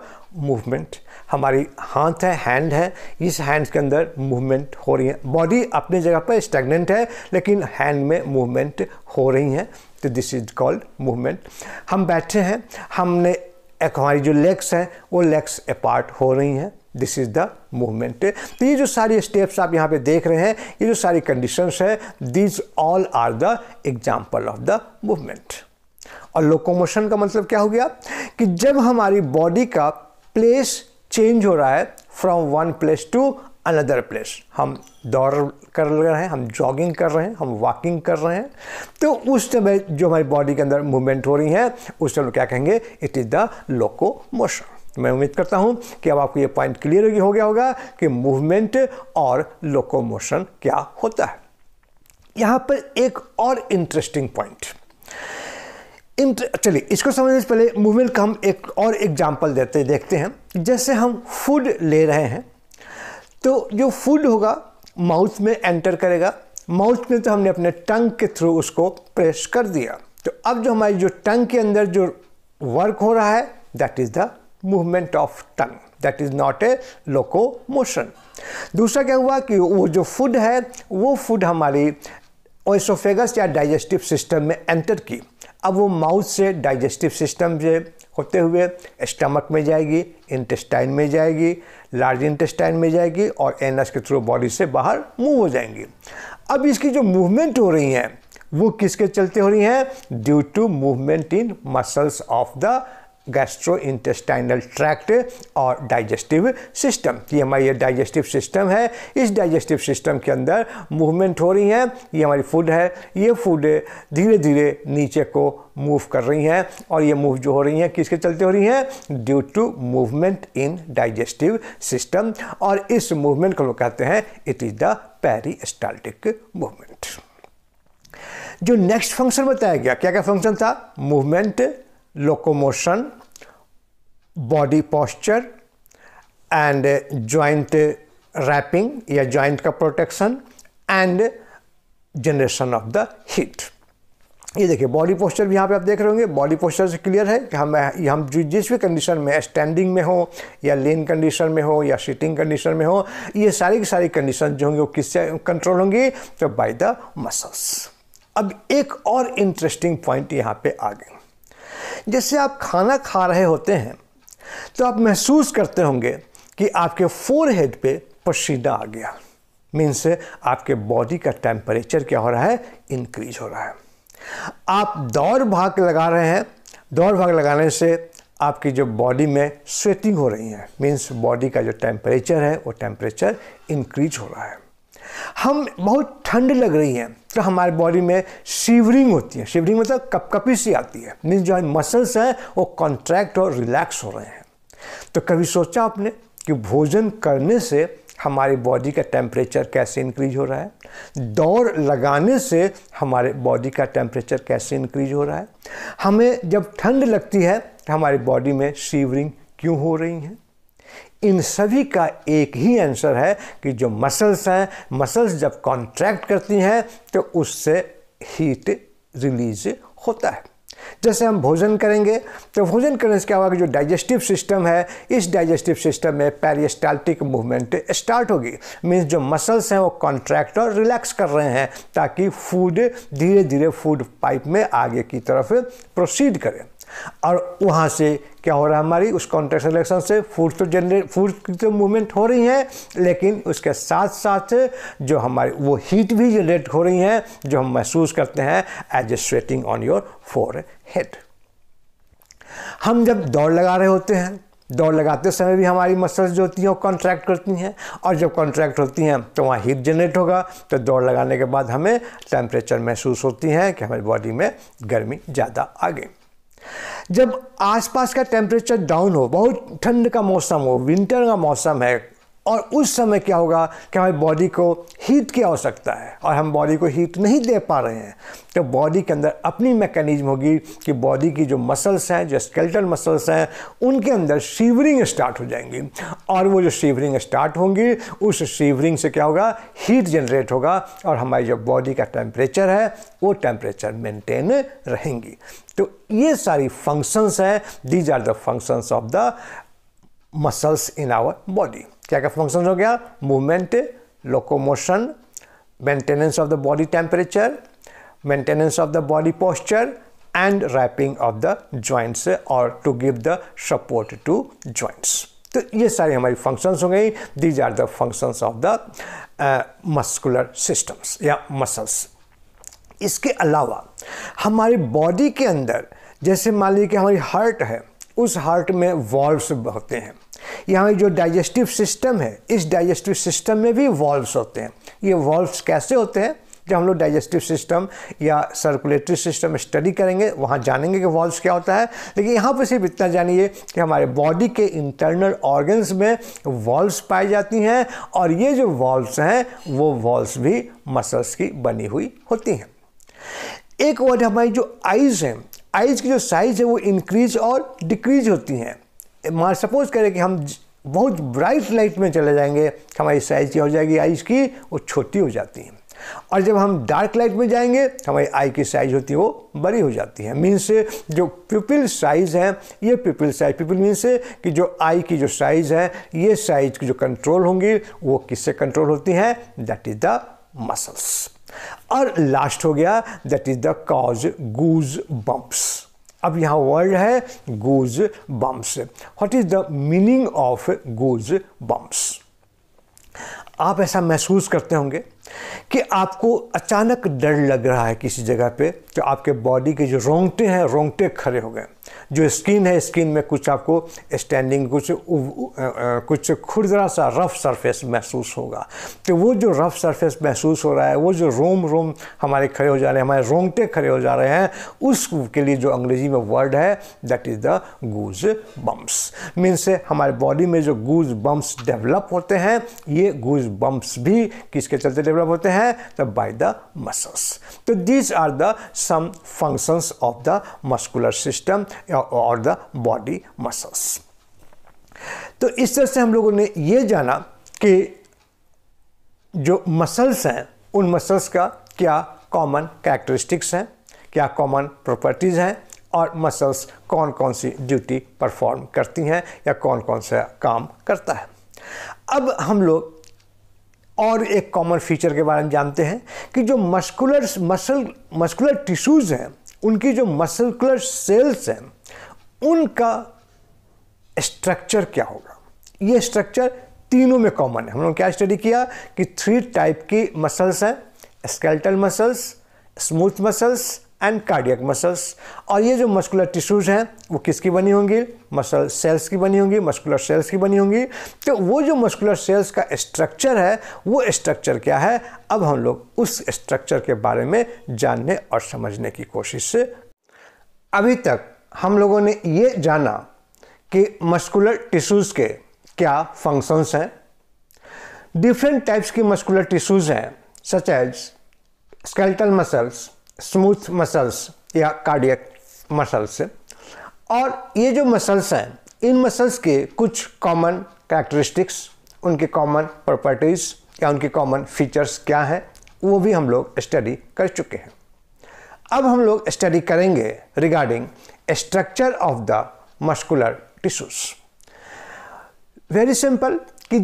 मूवमेंट हमारी हाथ है हैंड है इस हैंड के अंदर मूवमेंट हो रही है बॉडी अपनी जगह पर स्टेगनेंट है लेकिन हैंड में मूवमेंट हो रही हैं तो दिस इज कॉल्ड मूवमेंट हम बैठे हैं हमने एक हमारी जो लेग्स हैं वो लेग्स अपार्ट हो रही हैं दिस इज़ द मूवमेंट तो ये जो सारी स्टेप्स आप यहाँ पे देख रहे हैं ये जो सारी कंडीशंस है these all are the example of the movement और लोकोमोशन का मतलब क्या हो गया कि जब हमारी बॉडी का प्लेस चेंज हो रहा है from one place to another place हम दौड़ कर रहे हैं हम जॉगिंग कर रहे हैं हम वॉकिंग कर रहे हैं तो उस समय जो हमारी बॉडी के अंदर मूवमेंट हो रही है उस समय क्या कहेंगे it is the locomotion मैं उम्मीद करता हूं कि अब आपको ये पॉइंट क्लियर हो गया होगा कि मूवमेंट और लोकोमोशन क्या होता है यहाँ पर एक और इंटरेस्टिंग पॉइंट चलिए इसको समझने से पहले मूवमेंट का हम एक और एग्जाम्पल देते देखते हैं जैसे हम फूड ले रहे हैं तो जो फूड होगा माउथ में एंटर करेगा माउथ में तो हमने अपने टंग के थ्रू उसको प्रेस कर दिया तो अब जो हमारी जो टंग के अंदर जो वर्क हो रहा है that is the movement of tongue that is not a locomotion दूसरा क्या हुआ कि वो जो फूड है वो फूड हमारी ओसोफेगस या डाइजेस्टिव सिस्टम में एंटर की अब वो माउथ से डाइजेस्टिव सिस्टम से होते हुए स्टमक में जाएगी इंटेस्टाइन में जाएगी लार्ज इंटेस्टाइन में जाएगी और एनस के थ्रू बॉडी से बाहर मूव हो जाएंगी अब इसकी जो मूवमेंट हो रही हैं वो किसके चलते हो रही हैं due to movement in muscles of the gastrointestinal tract और डाइजेस्टिव सिस्टम ये हमारी ये डाइजेस्टिव सिस्टम है इस डाइजेस्टिव सिस्टम के अंदर मूवमेंट हो रही हैं ये हमारी फूड है ये फूड धीरे धीरे नीचे को मूव कर रही हैं और ये मूव जो हो रही हैं किसके चलते हो रही हैं due to movement in digestive system और इस मूवमेंट को लोग कहते हैं it is the peristaltic movement जो नेक्स्ट फंक्शन बताया गया क्या क्या फंक्शन था movement locomotion, body posture and joint wrapping या joint का protection and generation of the heat ये देखिए बॉडी पोस्चर भी यहाँ पे आप देख रहे होंगे बॉडी पोस्चर से क्लियर है कि हम हम जिस भी कंडीशन में स्टैंडिंग में हो या लेन कंडीशन में हो या सीटिंग कंडीशन में हो ये सारी की सारी कंडीशन जो होंगे वो किससे कंट्रोल होंगी तो बाय द मसल्स अब एक और इंटरेस्टिंग पॉइंट यहाँ पे आ गए जैसे आप खाना खा रहे होते हैं तो आप महसूस करते होंगे कि आपके फोर हेड पे पसीना आ गया मीन्स आपके बॉडी का टेम्परेचर क्या हो रहा है इंक्रीज हो रहा है आप दौड़ भाग लगा रहे हैं दौड़ भाग लगाने से आपकी जो बॉडी में स्वेटिंग हो रही है मीन्स बॉडी का जो टेम्परेचर है वो टेम्परेचर इंक्रीज हो रहा है हम बहुत ठंड लग रही हैं तो हमारे बॉडी में शिवरिंग होती है शिवरिंग मतलब कपकपी सी आती है मीन्स जो है मसल्स हैं वो कॉन्ट्रैक्ट और रिलैक्स हो रहे हैं तो कभी सोचा आपने कि भोजन करने से हमारी बॉडी का टेम्परेचर कैसे इंक्रीज हो रहा है दौड़ लगाने से हमारे बॉडी का टेम्परेचर कैसे इंक्रीज हो रहा है हमें जब ठंड लगती है तो हमारी बॉडी में शीवरिंग क्यों हो रही हैं इन सभी का एक ही आंसर है कि जो मसल्स हैं मसल्स जब कॉन्ट्रैक्ट करती हैं तो उससे हीट रिलीज होता है जैसे हम भोजन करेंगे तो भोजन करने से क्या होगा कि जो डाइजेस्टिव सिस्टम है इस डाइजेस्टिव सिस्टम में पैरिस्टाल्टिक मूवमेंट स्टार्ट होगी मीन्स जो मसल्स हैं वो कॉन्ट्रैक्ट और रिलैक्स कर रहे हैं ताकि फूड धीरे धीरे फूड पाइप में आगे की तरफ प्रोसीड करें और वहाँ से क्या हो रहा है हमारी उस कॉन्ट्रैक्ट सिलेक्शन से फूड तो जनरेट फूड की तो मूवमेंट हो रही है लेकिन उसके साथ साथ जो हमारी वो हीट भी जनरेट हो रही हैं जो हम महसूस करते हैं as a sweating on your forehead हम जब दौड़ लगा रहे होते हैं दौड़ लगाते समय भी हमारी मसल्स जो होती हैं वो कॉन्ट्रैक्ट करती हैं और जब कॉन्ट्रैक्ट होती हैं तो वहाँ हीट जनरेट होगा तो दौड़ लगाने के बाद हमें टेम्परेचर महसूस होती है कि हमारी बॉडी में गर्मी ज़्यादा आ गई जब आसपास का टेम्परेचर डाउन हो बहुत ठंड का मौसम हो विंटर का मौसम है और उस समय क्या होगा कि हमारी बॉडी को हीट की आवश्यकता है और हम बॉडी को हीट नहीं दे पा रहे हैं तो बॉडी के अंदर अपनी मैकेनिज्म होगी कि बॉडी की जो मसल्स हैं जो स्केल्टल मसल्स हैं उनके अंदर शीवरिंग स्टार्ट हो जाएंगी और वो जो शीवरिंग स्टार्ट होंगी उस शीवरिंग से क्या होगा हीट जनरेट होगा और हमारी जो बॉडी का टेम्परेचर है वो टेम्परेचर मेंटेन रहेंगी तो ये सारी फंक्शंस हैं these are the functions of the muscles in our body क्या क्या फंक्शन हो गया movement locomotion maintenance of the body temperature maintenance of the body posture and wrapping of the joints और to give the support to joints तो ये सारी हमारी functions हो गई these are the functions of the muscular systems या muscles इसके अलावा हमारी बॉडी के अंदर जैसे मान लीजिए कि हमारी हार्ट है उस हार्ट में वॉल्व्स होते हैं यहाँ जो डाइजेस्टिव सिस्टम है इस डाइजेस्टिव सिस्टम में भी वॉल्व्स होते हैं ये वॉल्व्स कैसे होते हैं जब हम लोग डाइजेस्टिव सिस्टम या सर्कुलेटरी सिस्टम स्टडी करेंगे वहाँ जानेंगे कि वॉल्व्स क्या होता है लेकिन यहाँ पर सिर्फ इतना जानिए कि हमारे बॉडी के इंटरनल ऑर्गन्स में वॉल्व्स पाई जाती हैं और ये जो वॉल्व्स हैं वो वॉल्व्स भी मसल्स की बनी हुई होती हैं एक वर्ड हमारी जो आइज़ हैं आइज़ की जो साइज़ है वो इंक्रीज और डिक्रीज होती हैं मान सपोज करें कि हम बहुत ब्राइट लाइट में चले जाएंगे हमारी साइज क्या हो जाएगी आइज़ की वो छोटी हो जाती है और जब हम डार्क लाइट में जाएंगे तो हमारी आई की साइज़ होती है वो बड़ी हो जाती है मीन्स जो पिपिल साइज़ है ये पिपिल साइज पिपिल मीन्स कि जो आई की जो साइज़ है ये साइज की जो कंट्रोल होंगी वो किससे कंट्रोल होती हैं दैट इज़ द मसल्स और लास्ट हो गया that is the cause goose bumps अब यहाँ वर्ड है goose bumps what is the meaning of goose bumps आप ऐसा महसूस करते होंगे कि आपको अचानक डर लग रहा है किसी जगह पे तो आपके बॉडी के जो रोंगटे हैं रोंगटे खड़े हो गए जो स्किन है स्किन में कुछ आपको स्टैंडिंग कुछ उ, आ, कुछ खुरदरा सा रफ़ सरफेस महसूस होगा तो वो जो रफ़ सरफेस महसूस हो रहा है वो जो रोम रोम हमारे खड़े हो जा रहे हैं हमारे रोंगटे खड़े हो जा रहे हैं उसके लिए जो अंग्रेजी में वर्ड है that is the goose bumps means हमारे बॉडी में जो गूज बम्प्स डेवलप होते हैं ये गूज बम्प्स भी किसके चलते डेवलप होते हैं तो बाय द मसल्स तो these are the some functions of the muscular system और द बॉडी मसल्स तो इस तरह से हम लोगों ने ये जाना कि जो मसल्स हैं उन मसल्स का क्या कॉमन कैरेक्टरिस्टिक्स हैं क्या कॉमन प्रॉपर्टीज़ हैं और मसल्स कौन कौन सी ड्यूटी परफॉर्म करती हैं या कौन कौन सा काम करता है अब हम लोग और एक कॉमन फीचर के बारे में जानते हैं कि जो मस्कुलर मसल मस्कुलर टिश्यूज़ हैं उनकी जो मस्कुलर सेल्स हैं उनका स्ट्रक्चर क्या होगा ये स्ट्रक्चर तीनों में कॉमन है हम लोग क्या स्टडी किया कि थ्री टाइप की मसल्स हैं skeletal muscles smooth muscles and cardiac muscles और ये जो मस्कुलर टिश्यूज हैं वो किसकी बनी होंगी मसल सेल्स की बनी होंगी मस्कुलर सेल्स की बनी होंगी तो वो जो मस्कुलर सेल्स का स्ट्रक्चर है वो स्ट्रक्चर क्या है अब हम लोग उस स्ट्रक्चर के बारे में जानने और समझने की कोशिश अभी तक हम लोगों ने ये जाना कि मस्कुलर टिश्यूज़ के क्या फंक्शंस हैं डिफरेंट टाइप्स की मस्कुलर टिश्यूज़ हैं such as skeletal muscles smooth muscles या कार्डियक मसल्स और ये जो मसल्स हैं इन मसल्स के कुछ कॉमन कैरेक्टरिस्टिक्स उनके कॉमन प्रॉपर्टीज़ या उनकी कॉमन फीचर्स क्या हैं वो भी हम लोग स्टडी कर चुके हैं अब हम लोग स्टडी करेंगे regarding structure of the muscular tissues very simple कि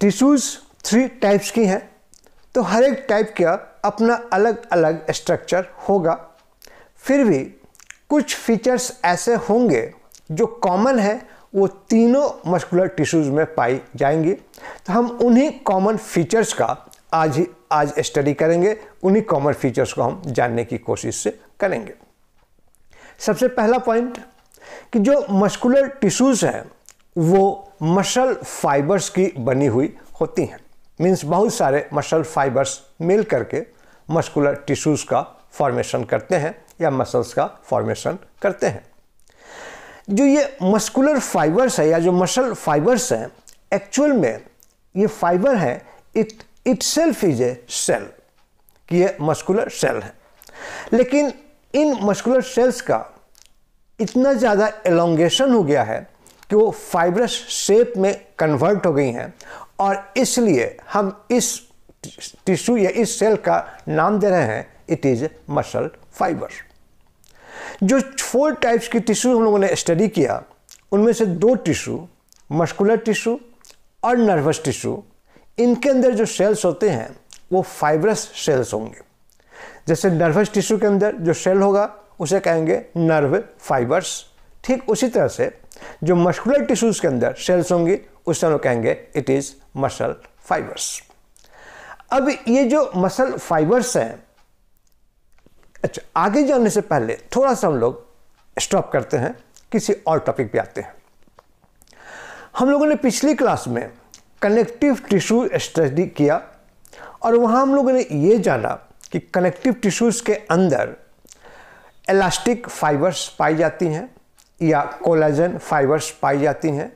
टिश्यूज थ्री टाइप्स की हैं तो हर एक टाइप का अपना अलग अलग स्ट्रक्चर होगा फिर भी कुछ फीचर्स ऐसे होंगे जो कॉमन है वो तीनों मस्कुलर टिश्यूज में पाई जाएंगी तो हम उन्हीं कॉमन फीचर्स का आज ही आज स्टडी करेंगे उन्हीं कॉमन फीचर्स को हम जानने की कोशिश से करेंगे सबसे पहला पॉइंट कि जो मस्कुलर टिश्यूज़ हैं वो मसल फाइबर्स की बनी हुई होती हैं मीन्स बहुत सारे मसल फाइबर्स मिल करके मस्कुलर टिश्यूज़ का फॉर्मेशन करते हैं या मसल्स का फॉर्मेशन करते हैं जो ये मस्कुलर फाइबर्स है या जो मसल फाइबर्स हैं एक्चुअल में ये फाइबर है it itself is a cell कि ये मस्कुलर सेल है लेकिन इन मस्कुलर सेल्स का इतना ज़्यादा एलोंगेशन हो गया है कि वो फाइब्रस शेप में कन्वर्ट हो गई हैं और इसलिए हम इस टिश्यू या इस सेल का नाम दे रहे हैं इट इज़ मसल फाइबर जो फोर टाइप्स की टिश्यू हम लोगों ने स्टडी किया उनमें से दो टिश्यू मस्कुलर टिश्यू और नर्वस टिश्यू इनके अंदर जो सेल्स होते हैं वो फाइब्रस सेल्स होंगे जैसे नर्वस टिश्यू के अंदर जो सेल होगा उसे कहेंगे नर्व फाइबर्स ठीक उसी तरह से जो मस्कुलर टिश्यूज़ के अंदर सेल्स होंगी उसे हम लोग कहेंगे इट इज़ मसल फाइबर्स अब ये जो मसल फाइबर्स हैं अच्छा आगे जाने से पहले थोड़ा सा हम लोग स्टॉप करते हैं किसी और टॉपिक पे आते हैं हम लोगों ने पिछली क्लास में कनेक्टिव टिश्यू स्टडी किया और वहाँ हम लोगों ने ये जाना कि कनेक्टिव टिश्यूज़ के अंदर एलास्टिक फाइबर्स पाई जाती हैं या कोलाजन फाइबर्स पाई जाती हैं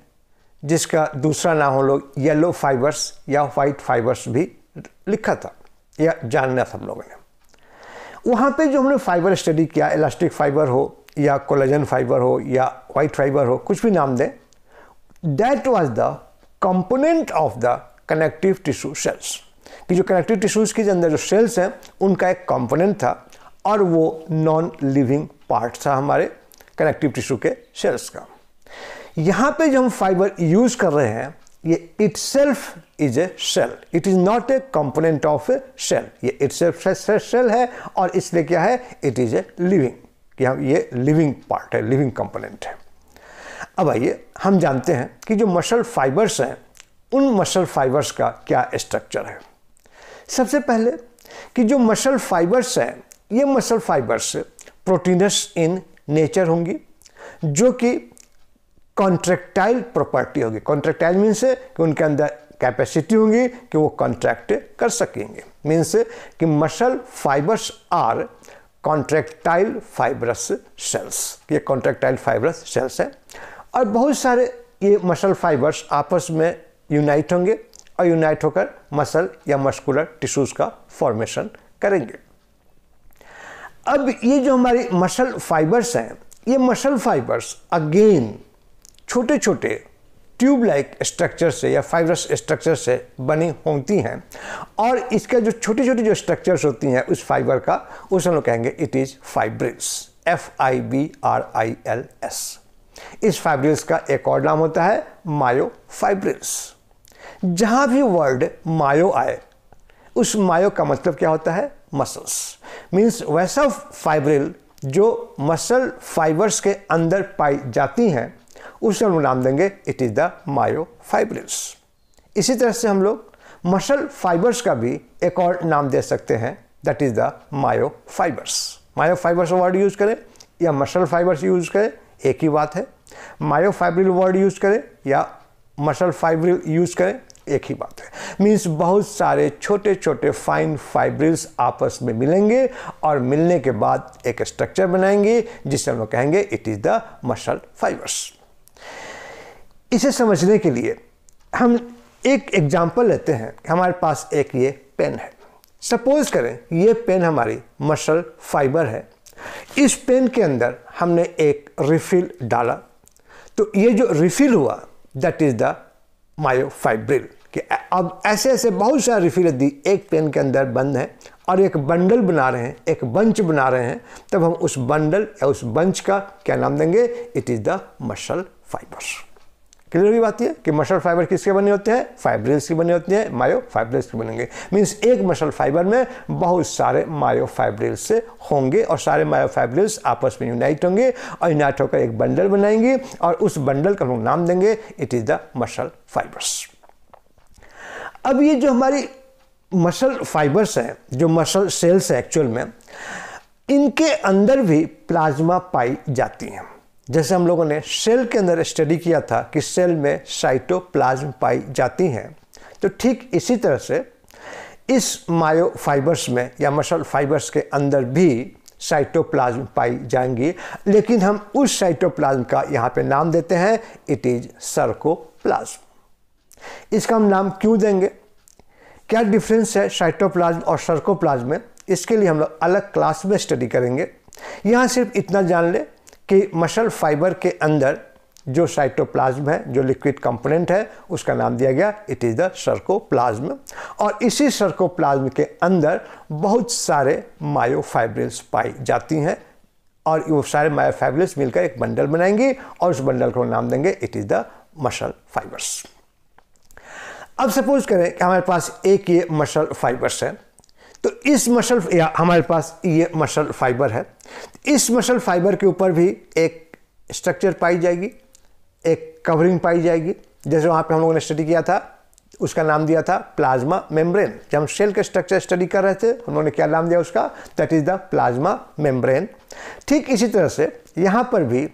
जिसका दूसरा नाम हम लोग येलो फाइबर्स या वाइट फाइबर्स भी लिखा था या जानना था हम लोगों ने वहाँ पे जो हमने फाइबर स्टडी किया इलास्टिक फाइबर हो या कोलाजन फाइबर हो या वाइट फाइबर हो कुछ भी नाम दें that was the component of the connective tissue cells कि जो कनेक्टिव टिश्यूज़ के अंदर जो सेल्स हैं उनका एक कंपोनेंट था और वो नॉन लिविंग पार्ट था हमारे कनेक्टिव टिश्यू के सेल्स का यहाँ पे जो हम फाइबर यूज़ कर रहे हैं ये itself is a cell it is not a component of a cell ये इट सेल्फ सेल है और इसलिए क्या है इट इज़ ए लिविंग हम ये लिविंग पार्ट है लिविंग कंपोनेंट है अब आइए हम जानते हैं कि जो मसल फाइबर्स हैं उन मसल फाइबर्स का क्या स्ट्रक्चर है सबसे पहले कि जो मसल फाइबर्स हैं ये muscle fibres proteinous in nature होंगी जो कि कॉन्ट्रेक्टाइल प्रॉपर्टी होगी कॉन्ट्रेक्टाइल मीन्स कि उनके अंदर कैपेसिटी होंगी कि वो कॉन्ट्रैक्ट कर सकेंगे मीन्स कि muscle fibres are contractile fibrous cells ये कॉन्ट्रैक्टाइल फाइबरस सेल्स हैं और बहुत सारे ये मसल फाइबर्स आपस में यूनाइट होंगे और यूनाइट होकर मसल या मस्कुलर टिश्यूज का फॉर्मेशन करेंगे अब ये जो हमारी मसल फाइबर्स हैं ये मसल फाइबर्स अगेन छोटे छोटे ट्यूब लाइक स्ट्रक्चर से या फाइब्रस स्ट्रक्चर से बनी होती हैं और इसका जो छोटी छोटी जो स्ट्रक्चर्स होती हैं उस फाइबर का उस हम लोग कहेंगे it is fibrils F I B R I L S इस फाइब्रिल्स का एक और नाम होता है मायो फाइब्रिल्स जहां भी वर्ड मायो आए उस मायो का मतलब क्या होता है मसल्स मीन्स वैसा फाइब्रिल जो मसल फाइबर्स के अंदर पाई जाती हैं उसे हम नाम देंगे it is the myofibrils इसी तरह से हम लोग मसल फाइबर्स का भी एक और नाम दे सकते हैं that is the myofibres myofibres word use करें या मसल फाइबर्स यूज़ करें एक ही बात है मायो फाइब्रिल वर्ड यूज़ करें या मसल फाइब्रिल यूज़ करें एक ही बात है मीन्स बहुत सारे छोटे छोटे फाइन फाइब्रिल्स आपस में मिलेंगे और मिलने के बाद एक स्ट्रक्चर बनाएंगे जिसे हम लोग कहेंगे it is the muscle fibres इसे समझने के लिए हम एक एग्जाम्पल लेते हैं हमारे पास एक ये पेन है सपोज करें ये पेन हमारी मसल फाइबर है इस पेन के अंदर हमने एक रिफिल डाला तो ये जो रिफिल हुआ दैट इज़ द मायोफाइब्रिल कि अब ऐसे ऐसे बहुत सारे रिफिल दी एक पेन के अंदर बंद हैं और एक बंडल बना रहे हैं एक बंच बना रहे हैं तब हम उस बंडल या उस बंच का क्या नाम देंगे it is the muscle fibres clear हुई बात है कि मसल फाइबर किसके बने होते हैं फाइब्रिल्स के बने होते हैं मायो फाइब्रिल्स के बनेंगे मीन्स एक मसल फाइबर में बहुत सारे मायो फाइब्रिल्स होंगे और सारे मायो फाइब्रिल्स आपस में यूनाइट होंगे और यूनाइट होकर एक बंडल बनाएंगे और उस बंडल का हम लोग नाम देंगे it is the muscle fibres अब ये जो हमारी मसल फाइबर्स हैं जो मसल सेल्स हैं एक्चुअल में इनके अंदर भी प्लाज्मा पाई जाती हैं जैसे हम लोगों ने सेल के अंदर स्टडी किया था कि सेल में साइटोप्लाज्म पाई जाती हैं तो ठीक इसी तरह से इस मायो फाइबर्स में या मसल फाइबर्स के अंदर भी साइटोप्लाज्म पाई जाएंगी लेकिन हम उस साइटोप्लाज्म का यहाँ पे नाम देते हैं इट इज सर्कोप्लाज्म इसका हम नाम क्यों देंगे क्या डिफरेंस है साइटोप्लाज्म और सर्कोप्लाज्म में इसके लिए हम लोग अलग क्लास में स्टडी करेंगे यहाँ सिर्फ इतना जान लें कि मसल फाइबर के अंदर जो साइटोप्लाज्म है जो लिक्विड कंपोनेंट है उसका नाम दिया गया इट इज़ द सर्कोप्लाज्म और इसी सर्कोप्लाज्म के अंदर बहुत सारे मायोफाइब्रिल्स पाई जाती हैं और वो सारे मायोफाइब्रिल्स मिलकर एक बंडल बनाएंगी और उस बंडल को नाम देंगे it is the muscle fibres अब सपोज करें कि हमारे पास एक ये मसल फाइबर्स है तो इस मसल या हमारे पास ये मसल फाइबर है इस मसल फाइबर के ऊपर भी एक स्ट्रक्चर पाई जाएगी एक कवरिंग पाई जाएगी जैसे वहाँ पे हम लोगों ने स्टडी किया था उसका नाम दिया था प्लाज्मा मेम्ब्रेन जब हम सेल का स्ट्रक्चर स्टडी कर रहे थे उन्होंने क्या नाम दिया उसका that is the plasma membrane ठीक इसी तरह से यहाँ पर भी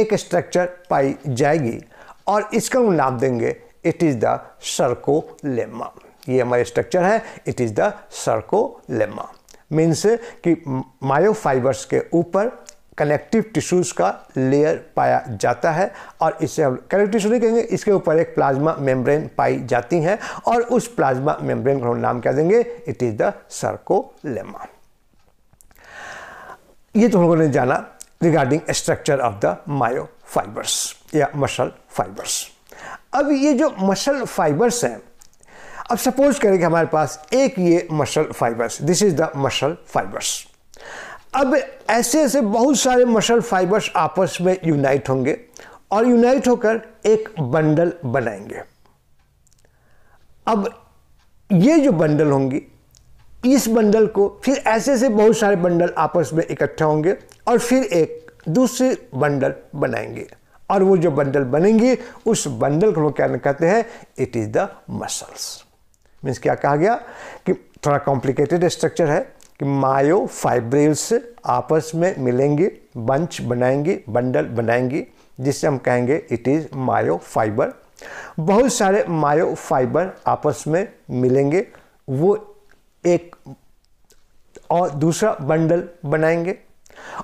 एक स्ट्रक्चर पाई जाएगी और इसका हम नाम देंगे इट इज़ द सर्कोलेमा ये हमारे स्ट्रक्चर है it is the sarcolemma means कि मायोफाइबर्स के ऊपर कनेक्टिव टिश्यूज़ का लेयर पाया जाता है और इससे हम कनेक्टिव टिश्यू नहीं कहेंगे इसके ऊपर एक प्लाज्मा मेम्ब्रेन पाई जाती है और उस प्लाज्मा मेम्ब्रेन का हम नाम क्या देंगे इट इज़ द सर्कोलेमा ये तो हम लोगों ने जाना regarding structure of the myofibres या मसल फाइबर्स अब ये जो मसल फाइबर्स हैं अब सपोज करें कि हमारे पास एक ये muscle fibres this is the muscle fibres अब ऐसे ऐसे बहुत सारे मसल फाइबर्स आपस में यूनाइट होंगे और यूनाइट होकर एक बंडल बनाएंगे अब ये जो बंडल होंगी इस बंडल को फिर ऐसे ऐसे बहुत सारे बंडल आपस में इकट्ठा होंगे और फिर एक दूसरे बंडल बनाएंगे और वो जो बंडल बनेंगे उस बंडल को क्या कहते हैं it is the muscles means क्या कहा गया कि थोड़ा कॉम्प्लिकेटेड स्ट्रक्चर है कि मायो फाइब्रिल्स आपस में मिलेंगे बंच बनाएंगी बंडल बनाएंगी जिससे हम कहेंगे इट इज़ मायो फाइबर बहुत सारे मायो फाइबर आपस में मिलेंगे वो एक और दूसरा बंडल बनाएंगे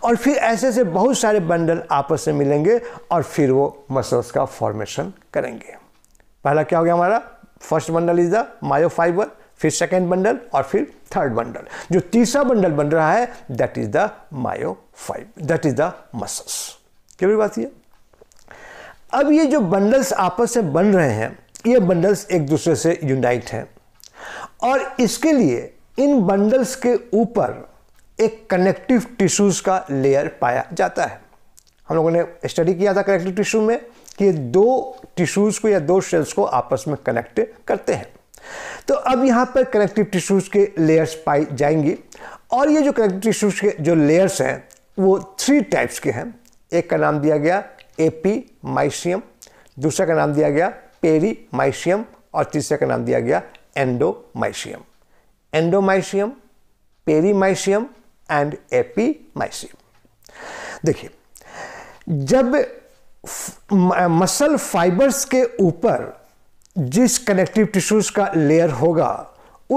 और फिर ऐसे से बहुत सारे बंडल आपस में मिलेंगे और फिर वो मसल्स का फॉर्मेशन करेंगे पहला क्या हो गया हमारा first bundle is the myofibre फिर सेकेंड बंडल और फिर थर्ड बंडल जो तीसरा बंडल बन रहा है that is the myofibre that is the muscles क्या बात यह अब ये जो बंडल्स आपस में बन रहे हैं ये बंडल्स एक दूसरे से यूनाइट हैं और इसके लिए इन बंडल्स के ऊपर एक कनेक्टिव टिश्यूज़ का लेयर पाया जाता है हम लोगों ने स्टडी किया था कनेक्टिव टिश्यू में कि दो टिश्यूज को या दो सेल्स को आपस में कनेक्ट करते हैं तो अब यहां पर कनेक्टिव टिश्यूज के लेयर्स पाई जाएंगी और ये जो कनेक्टिव टिश्यूज के जो लेयर्स हैं वो थ्री टाइप्स के हैं एक का नाम दिया गया एपी माइशियम दूसरा का नाम दिया गया पेरी माइशियम और तीसरे का नाम दिया गया एंडोमाइशियम एंडोमाइशियम पेरीमाइशियम एंड एपी माइशियम देखिए जब मसल फाइबर्स के ऊपर जिस कनेक्टिव टिश्यूज़ का लेयर होगा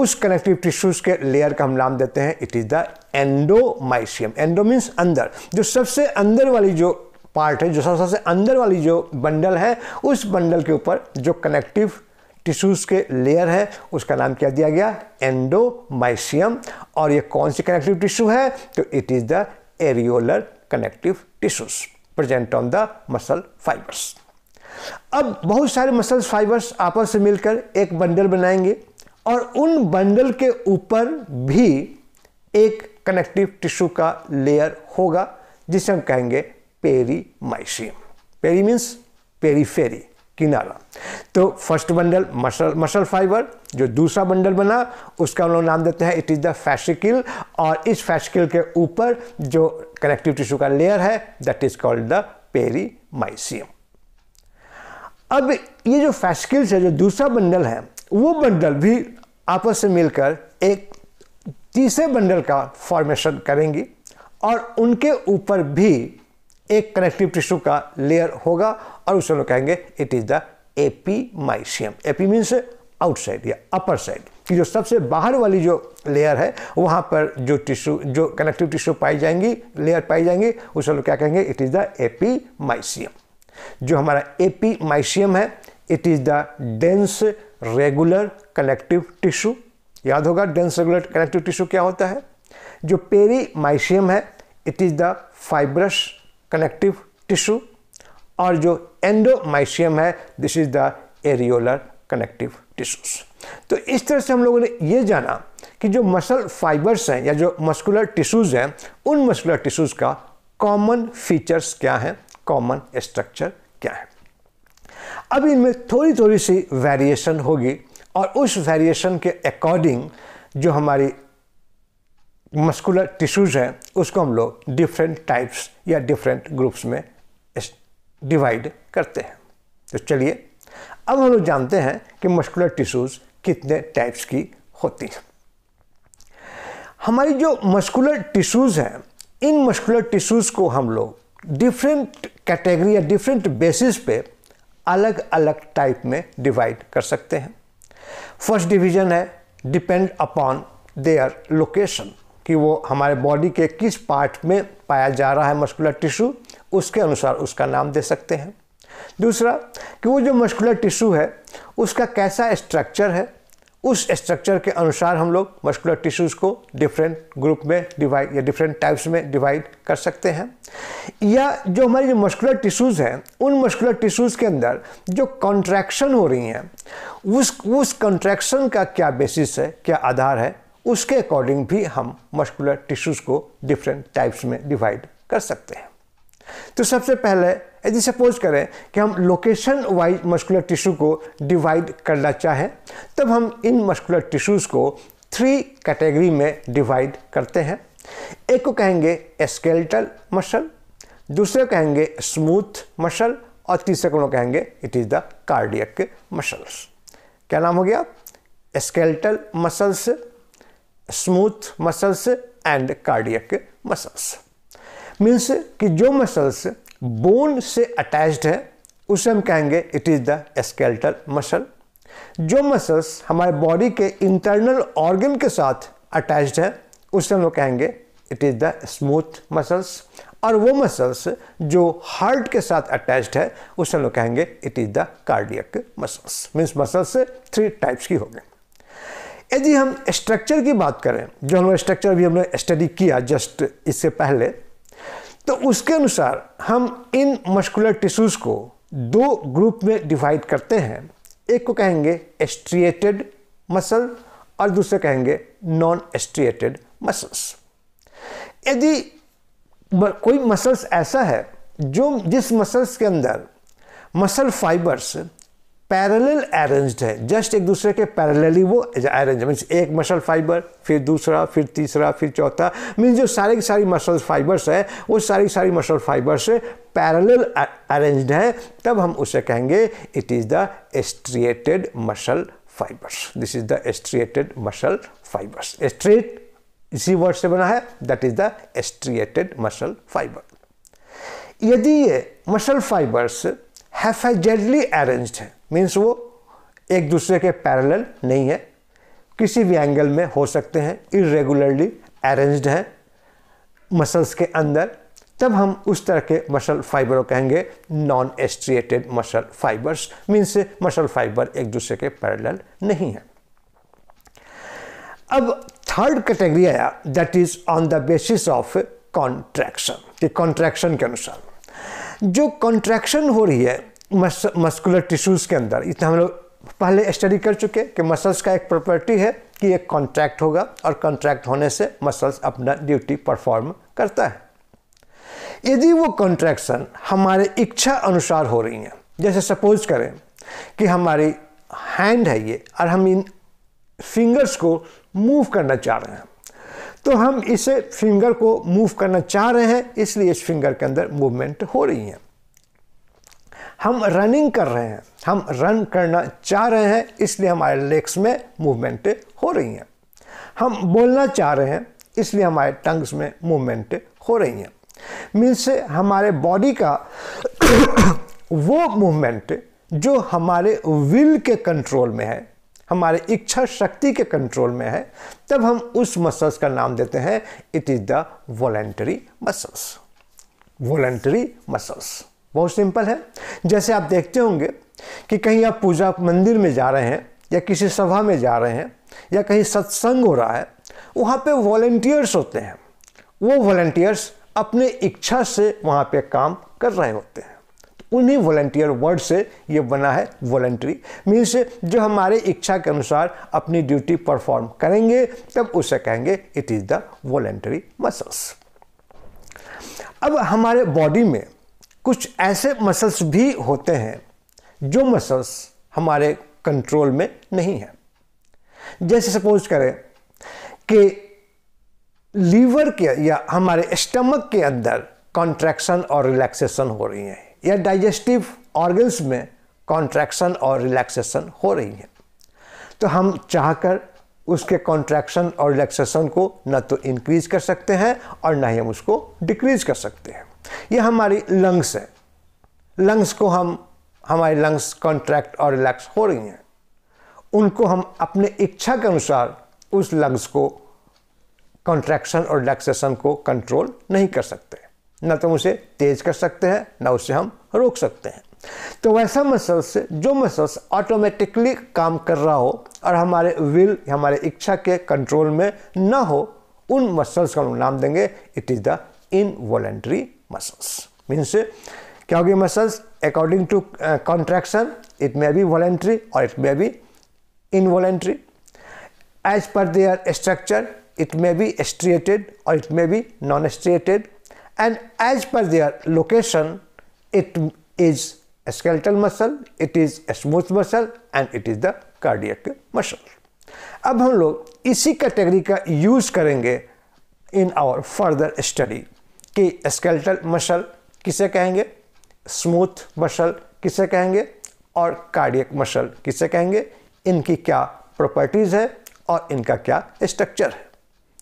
उस कनेक्टिव टिश्यूज़ के लेयर का हम नाम देते हैं it is the endomysium endo means अंदर जो सबसे अंदर वाली जो पार्ट है जो सबसे अंदर वाली जो बंडल है उस बंडल के ऊपर जो कनेक्टिव टिश्यूज़ के लेयर है उसका नाम क्या दिया गया एंडोमाइशियम और ये कौन सी कनेक्टिव टिश्यू है तो it is the areolar connective tissues present on the muscle fibres अब बहुत सारे मसल फाइबर्स आपस में मिलकर एक बंडल बनाएंगे और उन बंडल के ऊपर भी एक कनेक्टिव टिश्यू का लेयर होगा जिसे हम कहेंगे पेरीमाइशियम पेरी मीन्स पेरीफेरी किनारा तो first bundle muscle muscle fibre जो दूसरा बंडल बना उसका हम लोग नाम देते हैं इट इज़ द फैशिकल और इस फैशिकल के ऊपर जो कनेक्टिव टिश्यू का लेयर है that is called the perimysium अब ये जो फैसकिल्स है जो दूसरा बंडल है वो बंडल भी आपस से मिलकर एक तीसरे बंडल का फॉर्मेशन करेंगी और उनके ऊपर भी एक कनेक्टिव टिश्यू का लेयर होगा और उसे लोग कहेंगे it is the epimysium epi means outside या अपर साइड की जो सबसे बाहर वाली जो लेयर है वहाँ पर जो टिश्यू जो कनेक्टिव टिश्यू पाई जाएंगी लेयर पाई जाएंगी उसे लोग क्या कहेंगे इट इज़ द एपी जो हमारा एपी है it is the dense regular connective tissue याद होगा डेंस रेगुलर कनेक्टिव टिश्यू क्या होता है जो पेरी माइशियम है it is the fibrous connective tissue और जो एंडोमाइशियम है this is the areolar connective tissues तो इस तरह से हम लोगों ने ये जाना कि जो मसल फाइबर्स हैं या जो मस्कुलर टिश्यूज़ हैं उन मस्कुलर टिश्यूज़ का कॉमन फीचर्स क्या हैं कॉमन स्ट्रक्चर क्या है अब इनमें थोड़ी थोड़ी सी वेरिएशन होगी और उस वेरिएशन के अकॉर्डिंग जो हमारी मस्कुलर टिश्यूज़ हैं उसको हम लोग डिफरेंट टाइप्स या डिफरेंट ग्रुप्स में डिवाइड करते हैं तो चलिए अब हम लोग जानते हैं कि मस्कुलर टिश्यूज़ कितने टाइप्स की होती हैं हमारी जो मस्कुलर टिश्यूज़ हैं इन मस्कुलर टिश्यूज़ को हम लोग डिफरेंट कैटेगरी या डिफरेंट बेसिस पे अलग अलग टाइप में डिवाइड कर सकते हैं फर्स्ट डिवीज़न है डिपेंड अपॉन देयर लोकेशन कि वो हमारे बॉडी के किस पार्ट में पाया जा रहा है मस्कुलर टिश्यू उसके अनुसार उसका नाम दे सकते हैं दूसरा कि वो जो मस्कुलर टिश्यू है उसका कैसा स्ट्रक्चर है उस स्ट्रक्चर के अनुसार हम लोग मस्कुलर टिश्यूज़ को डिफरेंट ग्रुप में डिवाइड या डिफरेंट टाइप्स में डिवाइड कर सकते हैं या जो हमारी जो मस्कुलर टिश्यूज़ हैं उन मस्कुलर टिश्यूज़ के अंदर जो कॉन्ट्रैक्शन हो रही हैं उस उस कॉन्ट्रैक्शन का क्या बेसिस है क्या आधार है उसके अकॉर्डिंग भी हम मस्कुलर टिश्यूज़ को डिफरेंट टाइप्स में डिवाइड कर सकते हैं तो सबसे पहले यदि सपोज करें कि हम लोकेशन वाइज मस्कुलर टिश्यू को डिवाइड करना चाहें तब हम इन मस्कुलर टिश्यूज़ को थ्री कैटेगरी में डिवाइड करते हैं एक को कहेंगे स्केल्टल मसल दूसरे कहेंगे स्मूथ मसल और तीसरे को कहेंगे it is the cardiac muscles क्या नाम हो गया skeletal muscles smooth muscles and cardiac muscles means कि जो मसल्स बोन से अटैच्ड है उसे हम कहेंगे it is the skeletal muscle जो मसल्स हमारे बॉडी के इंटरनल ऑर्गन के साथ अटैच्ड है उसे हम लोग कहेंगे it is the smooth muscles और वो मसल्स जो हार्ट के साथ अटैच्ड है उसे हम लोग कहेंगे it is the cardiac muscles means muscles three types की हो गई यदि हम स्ट्रक्चर की बात करें जो हम स्ट्रक्चर भी हमने स्टडी किया जस्ट इससे पहले तो उसके अनुसार हम इन मस्कुलर टिश्यूज़ को दो ग्रुप में डिवाइड करते हैं एक को कहेंगे एस्ट्रिएटेड मसल और दूसरे कहेंगे नॉन एस्ट्रिएटेड मसल्स यदि कोई मसल्स ऐसा है जो जिस मसल्स के अंदर मसल फाइबर्स पैरेलल अरेंज्ड है जस्ट एक दूसरे के पैरेलली वो अरेंज मीन्स एक मसल फाइबर फिर दूसरा फिर तीसरा फिर चौथा मीन्स जो सारी की सारी मसल फाइबर्स है वो सारी सारी मसल फाइबर्स पैरेलल अरेंज्ड है तब हम उसे कहेंगे it is the striated muscle fibres this is the striated muscle fibres striate इसी वर्ड से बना है that is the striated muscle fibre यदि ये मसल फाइबर्स हैफेजेडली अरेंज्ड है मीन्स वो एक दूसरे के पैरेलल नहीं है किसी भी एंगल में हो सकते हैं इरेगुलरली अरेंज्ड हैं मसल्स के अंदर तब हम उस तरह के मसल फाइबर कहेंगे non striated muscle fibres means muscle fibre एक दूसरे के पैरेलल नहीं है अब थर्ड कैटेगरी आया that is on the basis of contraction contraction के अनुसार जो कॉन्ट्रैक्शन हो रही है मस मस्कुलर टिश्यूज़ के अंदर इतना हम लोग पहले स्टडी कर चुके कि मसल्स का एक प्रॉपर्टी है कि एक कॉन्ट्रैक्ट होगा और कॉन्ट्रैक्ट होने से मसल्स अपना ड्यूटी परफॉर्म करता है यदि वो कॉन्ट्रैक्शन हमारे इच्छा अनुसार हो रही हैं जैसे सपोज करें कि हमारी हैंड है ये और हम इन फिंगर्स को मूव करना चाह रहे हैं तो हम इसे फिंगर को मूव करना चाह रहे हैं इसलिए इस फिंगर के अंदर मूवमेंट हो रही है हम रनिंग कर रहे हैं हम रन करना चाह रहे हैं इसलिए हमारे लेग्स में मूवमेंट हो रही हैं हम बोलना चाह रहे हैं इसलिए हमारे टंग्स में मूवमेंट हो रही हैं मीन्स हमारे बॉडी का वो मूवमेंट जो हमारे विल के कंट्रोल में है हमारे इच्छा शक्ति के कंट्रोल में है तब हम उस मसल्स का नाम देते हैं it is the voluntary muscles voluntary muscles बहुत सिंपल है जैसे आप देखते होंगे कि कहीं आप पूजा मंदिर में जा रहे हैं या किसी सभा में जा रहे हैं या कहीं सत्संग हो रहा है वहाँ पे वॉलेंटियर्स होते हैं वो वॉलेंटियर्स अपने इच्छा से वहाँ पे काम कर रहे होते हैं तो उन्हीं वॉलेंटियर वर्ड से ये बना है वॉलेंट्री मीन्स जो हमारे इच्छा के अनुसार अपनी ड्यूटी परफॉर्म करेंगे तब उसे कहेंगे it is the voluntary muscles अब हमारे बॉडी में कुछ ऐसे मसल्स भी होते हैं जो मसल्स हमारे कंट्रोल में नहीं है जैसे सपोज करें कि लीवर के या हमारे स्टमक के अंदर कॉन्ट्रैक्शन और रिलैक्सेशन हो रही हैं या डाइजेस्टिव ऑर्गन्स में कॉन्ट्रैक्शन और रिलैक्सेशन हो रही हैं तो हम चाहकर उसके कॉन्ट्रैक्शन और रिलैक्सेशन को ना तो इंक्रीज कर सकते हैं और ना ही हम उसको डिक्रीज कर सकते हैं ये हमारी लंग्स है लंग्स को हम हमारे लंग्स कॉन्ट्रैक्ट और रिलैक्स हो रही हैं उनको हम अपने इच्छा के अनुसार उस लंग्स को कॉन्ट्रैक्शन और रिलैक्सेशन को कंट्रोल नहीं कर सकते ना तो उसे तेज कर सकते हैं ना उसे हम रोक सकते हैं तो वैसा मसल्स जो मसल्स ऑटोमेटिकली काम कर रहा हो और हमारे विल हमारे इच्छा के कंट्रोल में ना हो उन मसल्स का हम नाम देंगे it is the involuntary muscles. Means Kyogi muscles according to uh, contraction it may be voluntary or it may be involuntary. As per their structure it may be striated or it may be non-striated and as per their location it is a skeletal muscle, it is a smooth muscle and it is the cardiac muscle. अब हम लोग इसी category का use करेंगे in our further study कि skeletal muscle किसे कहेंगे smooth muscle किसे कहेंगे और कार्डियक मसल किसे कहेंगे इनकी क्या प्रॉपर्टीज़ है और इनका क्या स्ट्रक्चर है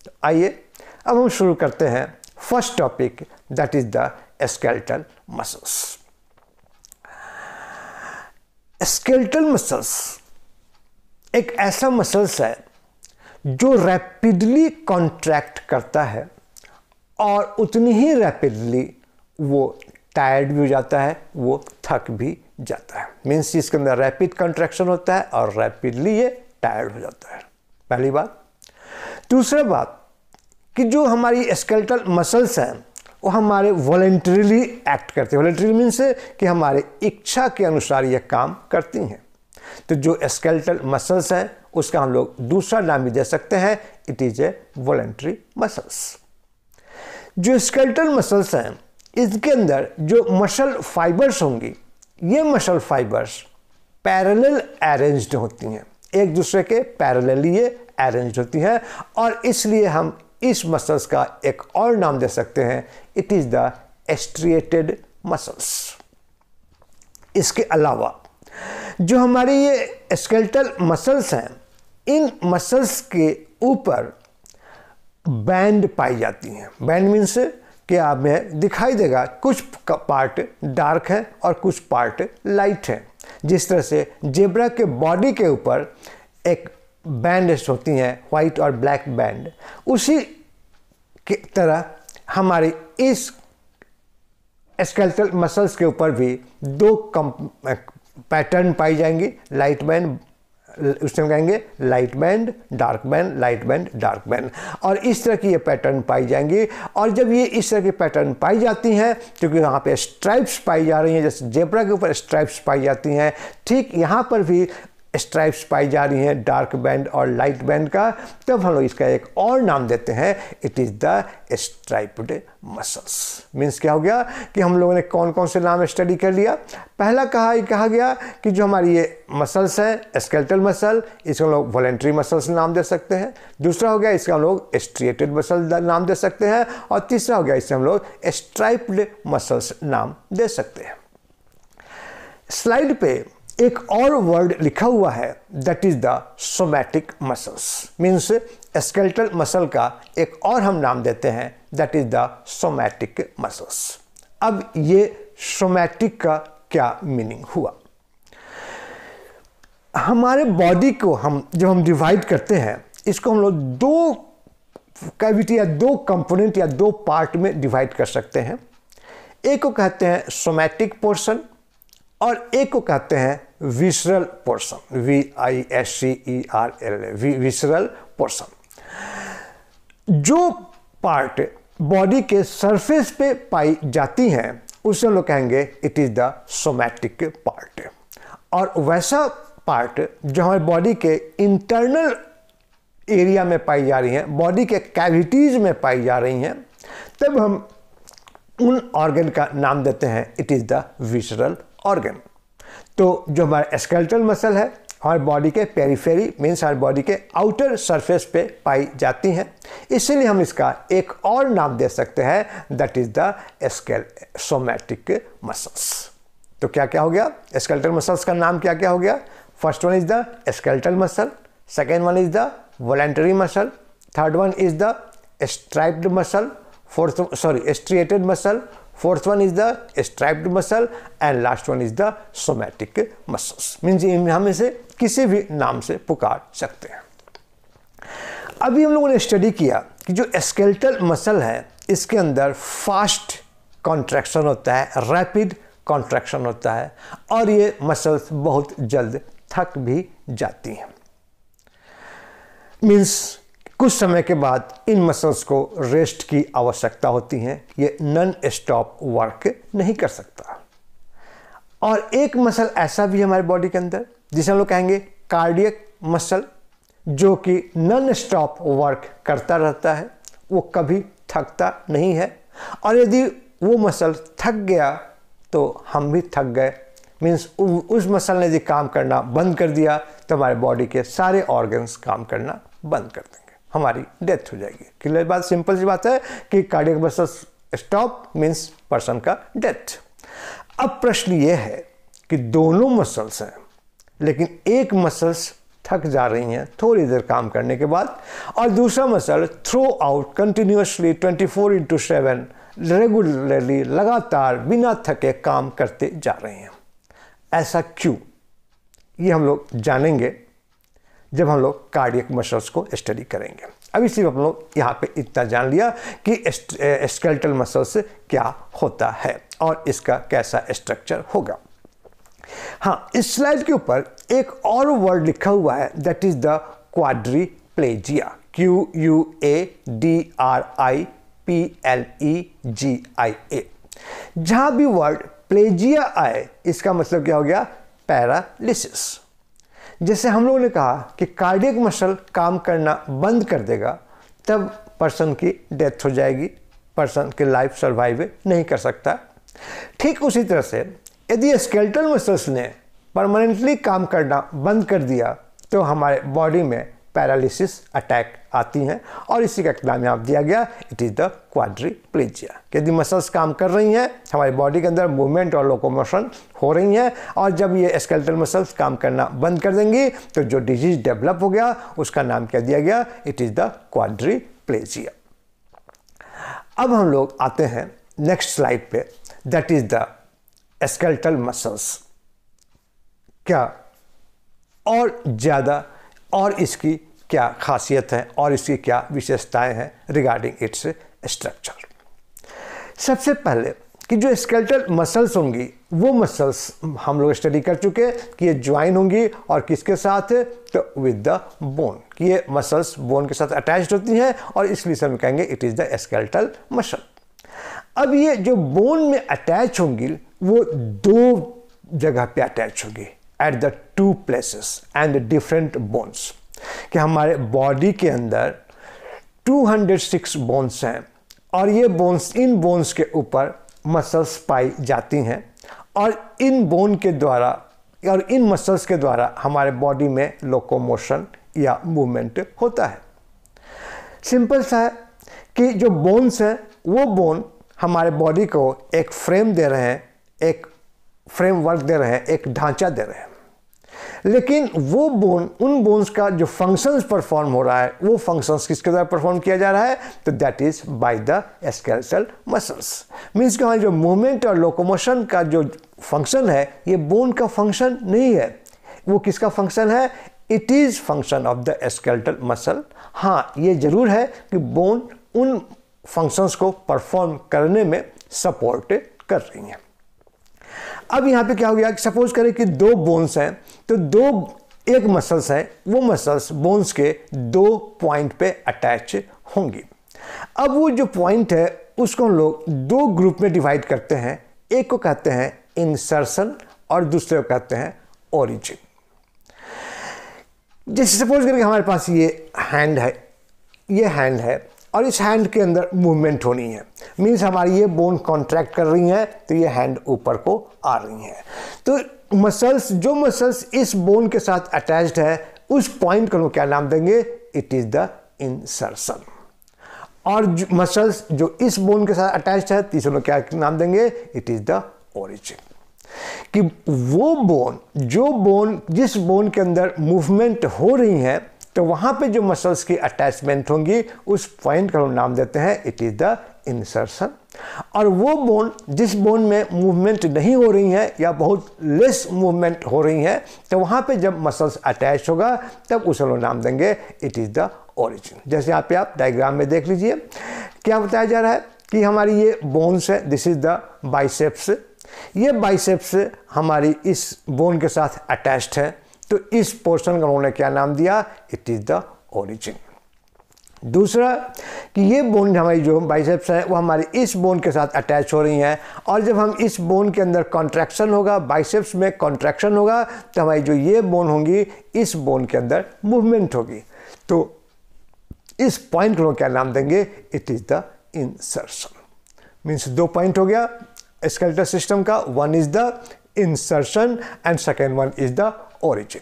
तो आइए अब हम शुरू करते हैं first topic that is the skeletal muscles skeletal muscles एक ऐसा मसल्स है जो रैपिडली कॉन्ट्रैक्ट करता है और उतनी ही रैपिडली वो टायर्ड भी हो जाता है वो थक भी जाता है मीन्स इसके अंदर रैपिड कंट्रैक्शन होता है और रैपिडली ये टायर्ड हो जाता है पहली बात दूसरा बात कि जो हमारी स्केल्टल मसल्स हैं वो हमारे वॉलेंट्रीली एक्ट करते हैं वॉलेंट्री मीन्स कि हमारे इच्छा के अनुसार ये काम करती हैं तो जो स्केल्टल मसल्स हैं उसका हम लोग दूसरा नाम भी दे सकते हैं it is a voluntary muscles जो स्केल्टल मसल्स हैं इसके अंदर जो मसल फाइबर्स होंगी ये मसल फाइबर्स पैरेलल अरेंज्ड होती हैं एक दूसरे के पैरेलल ये अरेंज्ड होती हैं और इसलिए हम इस मसल्स का एक और नाम दे सकते हैं it is the striated muscles इसके अलावा जो हमारी ये स्केल्टल मसल्स हैं इन मसल्स के ऊपर बैंड पाई जाती हैं बैंड मीन्स कि में दिखाई देगा कुछ पार्ट डार्क है और कुछ पार्ट लाइट है जिस तरह से जेबरा के बॉडी के ऊपर एक बैंड होती हैं वाइट और ब्लैक बैंड उसी की तरह हमारी इस स्केल्टल मसल्स के ऊपर भी दो पैटर्न पाई जाएंगी लाइट बैंड उसमें कहेंगे light band dark band light band dark band और इस तरह की ये पैटर्न पाई जाएंगी और जब ये इस तरह की पैटर्न पाई जाती हैं क्योंकि वहाँ पे स्ट्राइप्स पाई जा रही हैं जैसे जेबरा के ऊपर स्ट्राइप्स पाई जाती हैं ठीक यहाँ पर भी स्ट्राइप्स पाई जा रही हैं डार्क बैंड और लाइट बैंड का तब हम लोग इसका एक और नाम देते हैं it is the striped muscles means क्या हो गया कि हम लोगों ने कौन कौन से नाम स्टडी कर लिया पहला कहा कहा गया कि जो हमारी ये मसल्स हैं स्केल्टल मसल इसको हम लोग वॉलेंट्री मसल्स नाम दे सकते हैं दूसरा हो गया इसका हम लोग एस्ट्रिएटेड मसल नाम दे सकते हैं और तीसरा हो गया इसे हम लोग स्ट्राइप्ड मसल्स नाम दे सकते हैं स्लाइड पे एक और वर्ड लिखा हुआ है that is the somatic muscles means skeletal muscle का एक और हम नाम देते हैं that is the somatic muscles अब ये सोमैटिक का क्या मीनिंग हुआ हमारे बॉडी को हम जब हम डिवाइड करते हैं इसको हम लोग दो कैविटी या दो कंपोनेंट या दो पार्ट में डिवाइड कर सकते हैं एक को कहते हैं सोमैटिक पोर्शन और एक को कहते हैं visceral portion V I S C E R L A visceral portion जो पार्ट बॉडी के सरफेस पे पाई जाती हैं उसे लोग कहेंगे it is the somatic part और वैसा पार्ट जो हमारे बॉडी के इंटरनल एरिया में पाई जा रही हैं बॉडी के कैविटीज़ में पाई जा रही हैं तब हम उन ऑर्गन का नाम देते हैं it is the visceral organ तो जो हमारा स्केल्टल मसल है हमारे बॉडी के पेरीफेरी मीन्स हमारे बॉडी के आउटर सरफेस पे पाई जाती हैं इसीलिए हम इसका एक और नाम दे सकते हैं that is the scale somatic muscles तो क्या क्या हो गया स्केल्टल मसल्स का नाम क्या क्या हो गया first one is the skeletal muscle second one is the voluntary muscle third one is the striped muscle fourth sorry striated muscle fourth one is the striped muscle and last one is the somatic muscles means हम इसे किसी भी नाम से पुकार सकते हैं अभी हम लोगों ने स्टडी किया कि जो स्केल्टल मसल है इसके अंदर फास्ट कॉन्ट्रैक्शन होता है रैपिड कॉन्ट्रैक्शन होता है और ये मसल्स बहुत जल्द थक भी जाती हैं मीन्स कुछ समय के बाद इन मसल्स को रेस्ट की आवश्यकता होती है ये नन स्टॉप वर्क नहीं कर सकता और एक मसल ऐसा भी हमारे बॉडी के अंदर जिसे हम लोग कहेंगे कार्डियक मसल जो कि नन स्टॉप वर्क करता रहता है वो कभी थकता नहीं है और यदि वो मसल थक गया तो हम भी थक गए मीन्स उस मसल ने यदि काम करना बंद कर दिया तो हमारे बॉडी के सारे ऑर्गन्स काम करना बंद कर देंगे हमारी डेथ हो जाएगी क्लियर बात सिंपल सी बात है कि cardiac muscles stop means person का डेथ अब प्रश्न ये है कि दोनों मसल्स हैं लेकिन एक मसल्स थक जा रही हैं थोड़ी देर काम करने के बाद और दूसरा muscle throw out continuously 24 four into seven regularly लगातार बिना थके काम करते जा रहे हैं ऐसा क्यों ये हम लोग जानेंगे जब हम लोग कार्डियक मसल्स को स्टडी करेंगे अभी सिर्फ हम लोग यहाँ पे इतना जान लिया कि स्केल्टल मसल्स क्या होता है और इसका कैसा स्ट्रक्चर होगा हाँ इस स्लाइड के ऊपर एक और वर्ड लिखा हुआ है that is the quadriplegia Q U A D R I P L E G I A जहाँ भी वर्ड प्लेजिया आए इसका मतलब क्या हो गया पैरालिसिस जैसे हम लोगों ने कहा कि कार्डियक मसल काम करना बंद कर देगा तब पर्सन की डेथ हो जाएगी पर्सन की लाइफ सर्वाइव नहीं कर सकता ठीक उसी तरह से यदि स्केल्टल मसल्स ने परमानेंटली काम करना बंद कर दिया तो हमारे बॉडी में पैरालिसिस अटैक आती हैं और इसी का इकदाम दिया गया इट इज़ द क्वाड्रीप्लेजिया यदि मसल्स काम कर रही हैं हमारी बॉडी के अंदर मूवमेंट और लोकोमोशन हो रही हैं और जब ये स्केल्टल मसल्स काम करना बंद कर देंगी तो जो डिजीज डेवलप हो गया उसका नाम क्या दिया गया इट इज़ द क्वाड्रीप्लेजिया अब हम लोग आते हैं नेक्स्ट स्लाइड पे that is the skeletal muscles क्या और ज़्यादा और इसकी क्या खासियत है और इसकी क्या विशेषताएं हैं रिगार्डिंग इट्स स्ट्रक्चर सबसे पहले कि जो स्केल्टल मसल्स होंगी वो मसल्स हम लोग स्टडी कर चुके हैं कि ये ज्वाइन होंगी और किसके साथ है? तो विद द बोन कि ये मसल्स बोन के साथ अटैच्ड होती हैं और इसलिए हम कहेंगे it is the skeletal muscle अब ये जो बोन में अटैच होंगी वो दो जगह पे अटैच होगी at the two places and different bones कि हमारे बॉडी के अंदर 206 बोन्स हैं और ये बोन्स इन बोन्स के ऊपर मसल्स पाई जाती हैं और इन बोन के द्वारा और इन मसल्स के द्वारा हमारे बॉडी में लोकोमोशन या मूवमेंट होता है सिंपल सा है कि जो बोन्स हैं वो बोन हमारे बॉडी को एक फ्रेम दे रहे हैं एक फ्रेमवर्क दे रहे हैं एक ढांचा दे रहे हैं लेकिन वो बोन उन बोन्स का जो फंक्शंस परफॉर्म हो रहा है वो फंक्शंस किसके द्वारा परफॉर्म किया जा रहा है तो that is by the skeletal muscles means कि वहाँ जो मूवमेंट और लोकोमोशन का जो फंक्शन है ये बोन का फंक्शन नहीं है वो किसका फंक्शन है it is function of the skeletal muscle हाँ ये ज़रूर है कि बोन उन फंक्शंस को परफॉर्म करने में सपोर्ट कर रही हैं अब यहाँ पे क्या हो गया सपोज करें कि दो बोन्स हैं तो दो एक मसल्स है वो मसल्स बोन्स के दो पॉइंट पे अटैच होंगी अब वो जो पॉइंट है उसको हम लोग दो ग्रुप में डिवाइड करते हैं एक को कहते हैं इंसर्सन और दूसरे को कहते हैं ओरिजिन जैसे सपोज करके हमारे पास ये हैंड है ये हैंड है और इस हैंड के अंदर मूवमेंट होनी है मीन्स हमारी ये बोन कॉन्ट्रैक्ट कर रही हैं तो ये हैंड ऊपर को आ रही हैं तो मसल्स जो मसल्स इस बोन के साथ अटैच्ड है उस पॉइंट को हम क्या नाम देंगे इट इज़ द इंसर्सन और मसल्स जो इस बोन के साथ अटैच है तीसरे क्या नाम देंगे इट इज़ द ओरिजिन कि वो बोन जो बोन जिस बोन के अंदर मूवमेंट हो रही है तो वहाँ पे जो मसल्स की अटैचमेंट होंगी उस पॉइंट का हम नाम देते हैं इट इज़ द इंसर्शन और वो बोन जिस बोन में मूवमेंट नहीं हो रही है या बहुत लेस मूवमेंट हो रही है तो वहाँ पे जब मसल्स अटैच होगा तब उस हम नाम देंगे इट इज़ द ओरिजिन जैसे यहाँ पे आप डायग्राम में देख लीजिए क्या बताया जा रहा है कि हमारी ये बोन्स है दिस इज़ द बाइसेप्स ये बाइसेप्स हमारी इस बोन के साथ अटैच्ड है तो इस पोर्शन का उन्होंने क्या नाम दिया इट इज़ द ओरिजिन दूसरा कि ये बोन हमारी जो बाइसेप्स है वो हमारे इस बोन के साथ अटैच हो रही हैं और जब हम इस बोन के अंदर कॉन्ट्रैक्शन होगा बाइसेप्स में कॉन्ट्रैक्शन होगा तो हमारी जो ये बोन होंगी इस बोन के अंदर मूवमेंट होगी तो इस पॉइंट को क्या नाम देंगे it is the insertion means दो पॉइंट हो गया स्केल्टर सिस्टम का one is the insertion and second one is the origin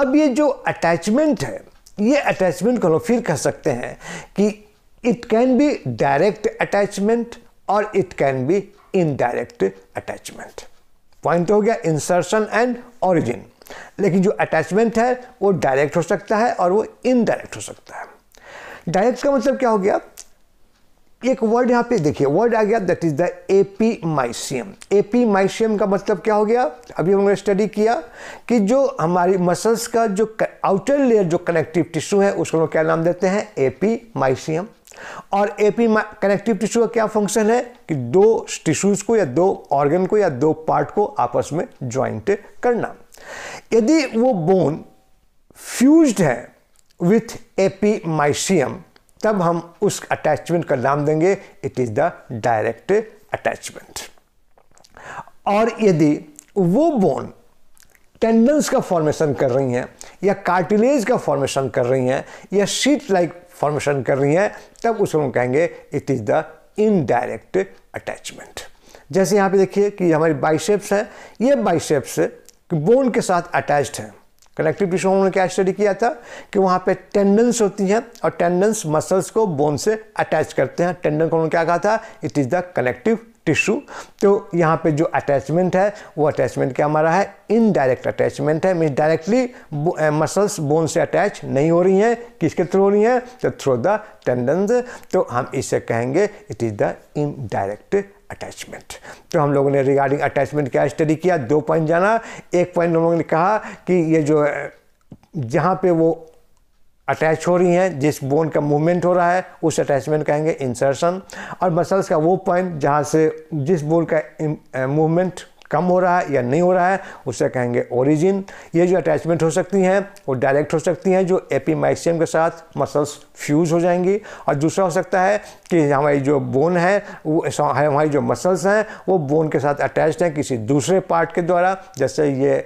अब ये जो अटैचमेंट है ये अटैचमेंट को फिर कह सकते हैं कि it can be direct attachment और it can be indirect attachment point हो गया इंसर्शन एंड ओरिजिन लेकिन जो अटैचमेंट है वो डायरेक्ट हो सकता है और वो इनडायरेक्ट हो सकता है डायरेक्ट का मतलब क्या हो गया एक वर्ड यहाँ पे देखिए वर्ड आ गया that is the epimysium epimysium का मतलब क्या हो गया अभी हमने स्टडी किया कि जो हमारी मसल्स का जो आउटर लेयर जो कनेक्टिव टिश्यू है उसको क्या नाम देते हैं एपी माइसियम और एपी कनेक्टिव टिश्यू का क्या फंक्शन है कि दो टिश्यूज को या दो ऑर्गन को या दो पार्ट को आपस में ज्वाइंट करना यदि वो बोन फ्यूज्ड है विथ एपी माइसियम तब हम उस अटैचमेंट का नाम देंगे it is the direct attachment और यदि वो बोन टेंडन्स का फॉर्मेशन कर रही हैं या कार्टिलेज का फॉर्मेशन कर रही हैं या शीट लाइक फॉर्मेशन कर रही हैं तब उसको हम कहेंगे it is the indirect attachment जैसे यहाँ पे देखिए कि हमारी बाइसेप्स हैं ये बाइसेप्स बोन के साथ अटैच्ड हैं कनेक्टिव टिश्यू में उन्होंने क्या स्टडी किया था कि वहाँ पे टेंडन्स होती हैं और टेंडन्स मसल्स को बोन से अटैच करते हैं टेंडन को उन्होंने क्या कहा था it is the connective tissue तो यहाँ पे जो अटैचमेंट है वो अटैचमेंट क्या हमारा है इनडायरेक्ट अटैचमेंट है मीन डायरेक्टली मसल्स बोन से अटैच नहीं हो रही हैं किसके थ्रू हो रही हैं तो थ्रू द टेंडन्स तो हम इसे कहेंगे it is the indirect attachment तो हम लोगों ने रिगार्डिंग अटैचमेंट क्या स्टडी किया दो पॉइंट जाना एक पॉइंट हम लोगों ने कहा कि ये जो eh, जहाँ पे वो अटैच हो रही हैं जिस बोन का मूवमेंट हो रहा है उस अटैचमेंट कहेंगे इंसर्शन और मसल्स का वो पॉइंट जहाँ से जिस बोन का मूवमेंट कम हो रहा है या नहीं हो रहा है उससे कहेंगे ओरिजिन ये जो अटैचमेंट हो सकती हैं वो डायरेक्ट हो सकती हैं जो एपीमाइक्सियम के साथ मसल्स फ्यूज हो जाएंगी और दूसरा हो सकता है कि हमारी जो बोन है वो हमारी जो मसल्स हैं वो बोन के साथ अटैच हैं किसी दूसरे पार्ट के द्वारा जैसे ये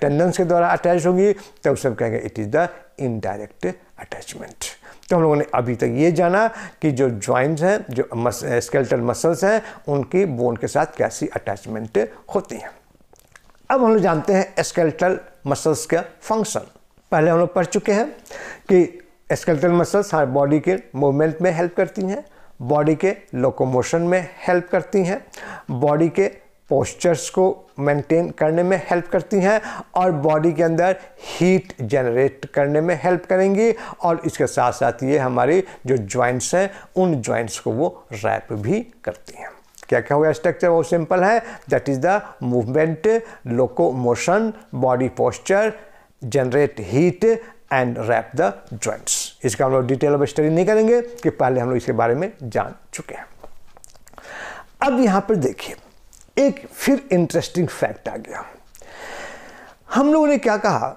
टेंडेंस के द्वारा अटैच होगी तो उसे कहेंगे it is the indirect attachment तो हम लोगों ने अभी तक ये जाना कि जो ज्वाइंट्स हैं जो मस, स्केल्टल मसल्स हैं उनकी बोन के साथ कैसी अटैचमेंट होती हैं अब हम लोग जानते हैं स्केल्टल मसल्स का फंक्शन पहले हम लोग पढ़ चुके हैं कि स्केल्टल मसल्स हर बॉडी के मूवमेंट में हेल्प करती हैं बॉडी के लोकोमोशन में हेल्प करती हैं बॉडी के पोस्चर्स को मेंटेन करने में हेल्प करती हैं और बॉडी के अंदर हीट जनरेट करने में हेल्प करेंगी और इसके साथ साथ ये हमारी जो जॉइंट्स हैं उन जॉइंट्स को वो रैप भी करती हैं क्या क्या हुआ स्ट्रक्चर बहुत सिंपल है that is the movement locomotion body posture generate heat and wrap the joints इसका हम लोग डिटेल ऑफ स्टडी नहीं करेंगे कि पहले हम लोग इसके बारे में जान चुके हैं अब यहाँ पर देखिए एक फिर इंटरेस्टिंग फैक्ट आ गया हम लोगों ने क्या कहा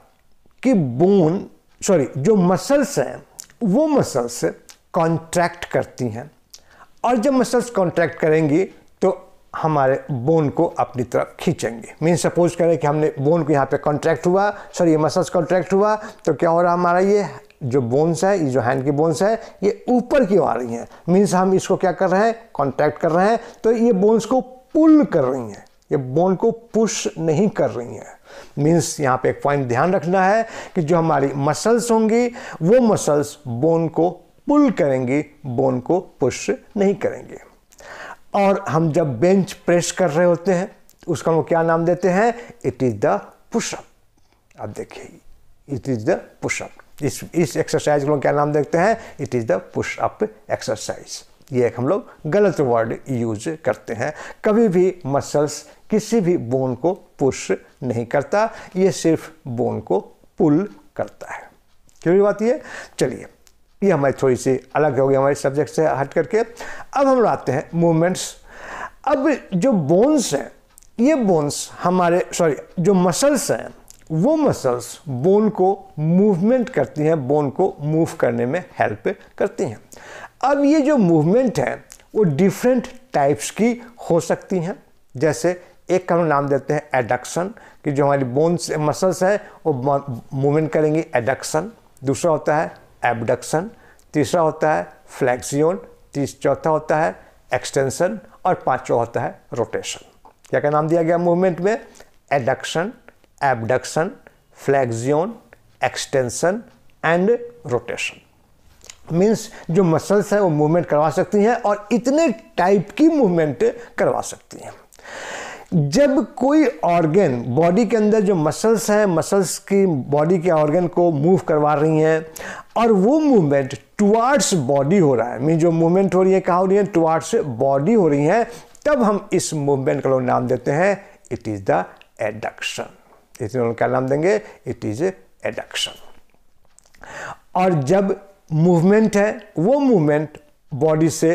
कि बोन सॉरी जो मसल्स हैं वो मसल्स कॉन्ट्रैक्ट करती हैं और जब मसल्स कॉन्ट्रैक्ट करेंगी तो हमारे बोन को अपनी तरफ खींचेंगे मीन सपोज करें कि हमने बोन को यहाँ पे कॉन्ट्रैक्ट हुआ सॉरी ये मसल्स कॉन्ट्रैक्ट हुआ तो क्या हो रहा हमारा ये जो बोन्स है ये जो हैंड की बोन्स है ये ऊपर की आ रही हैं मीन्स हम इसको क्या कर रहे हैं कॉन्ट्रैक्ट कर रहे हैं तो ये बोन्स को पुल कर रही हैं ये बोन को पुश नहीं कर रही हैं मीन्स यहाँ पे एक पॉइंट ध्यान रखना है कि जो हमारी मसल्स होंगी वो मसल्स बोन को पुल करेंगी बोन को पुश नहीं करेंगे और हम जब बेंच प्रेस कर रहे होते हैं तो उसका हम क्या नाम देते हैं इट इज़ द पुशअप अब देखिए इट इज़ द पुशअप इस इस एक्सरसाइज को क्या नाम देखते हैं it is the pushup exercise ये एक हम लोग गलत वर्ड यूज करते हैं कभी भी मसल्स किसी भी बोन को पुश नहीं करता ये सिर्फ बोन को पुल करता है क्यों बात ये चलिए ये हमारी थोड़ी सी अलग हो गई हमारे सब्जेक्ट से हट करके अब हम आते हैं मूवमेंट्स अब जो बोन्स हैं ये बोन्स हमारे सॉरी जो मसल्स हैं वो मसल्स बोन को मूवमेंट करती हैं बोन को मूव करने में हेल्प करती हैं अब ये जो मूवमेंट है वो डिफरेंट टाइप्स की हो सकती हैं जैसे एक का हम नाम देते हैं एडक्शन कि जो हमारी बोन्स मसल्स हैं वो मूवमेंट करेंगे एडक्शन दूसरा होता है एबडक्शन तीसरा होता है फ्लैक्सियोन तीस चौथा होता है एक्सटेंशन और पांचवा होता है रोटेशन क्या क्या नाम दिया गया मूवमेंट में adduction abduction flexion extension and rotation means जो मसल्स हैं वो मूवमेंट करवा सकती हैं और इतने टाइप की मूवमेंट करवा सकती हैं जब कोई ऑर्गेन बॉडी के अंदर जो मसल्स हैं मसल्स की बॉडी के ऑर्गेन को मूव करवा रही हैं और वो मूवमेंट टुवार्ड्स बॉडी हो रहा है मीन जो मूवमेंट हो रही है कहाँ हो रही है टुवार्ड्स बॉडी हो रही है तब हम इस मूवमेंट का नाम देते हैं इट इज़ द एडक्शन इस क्या नाम देंगे इट इज़ एडक्शन और जब मूवमेंट है वो मूवमेंट बॉडी से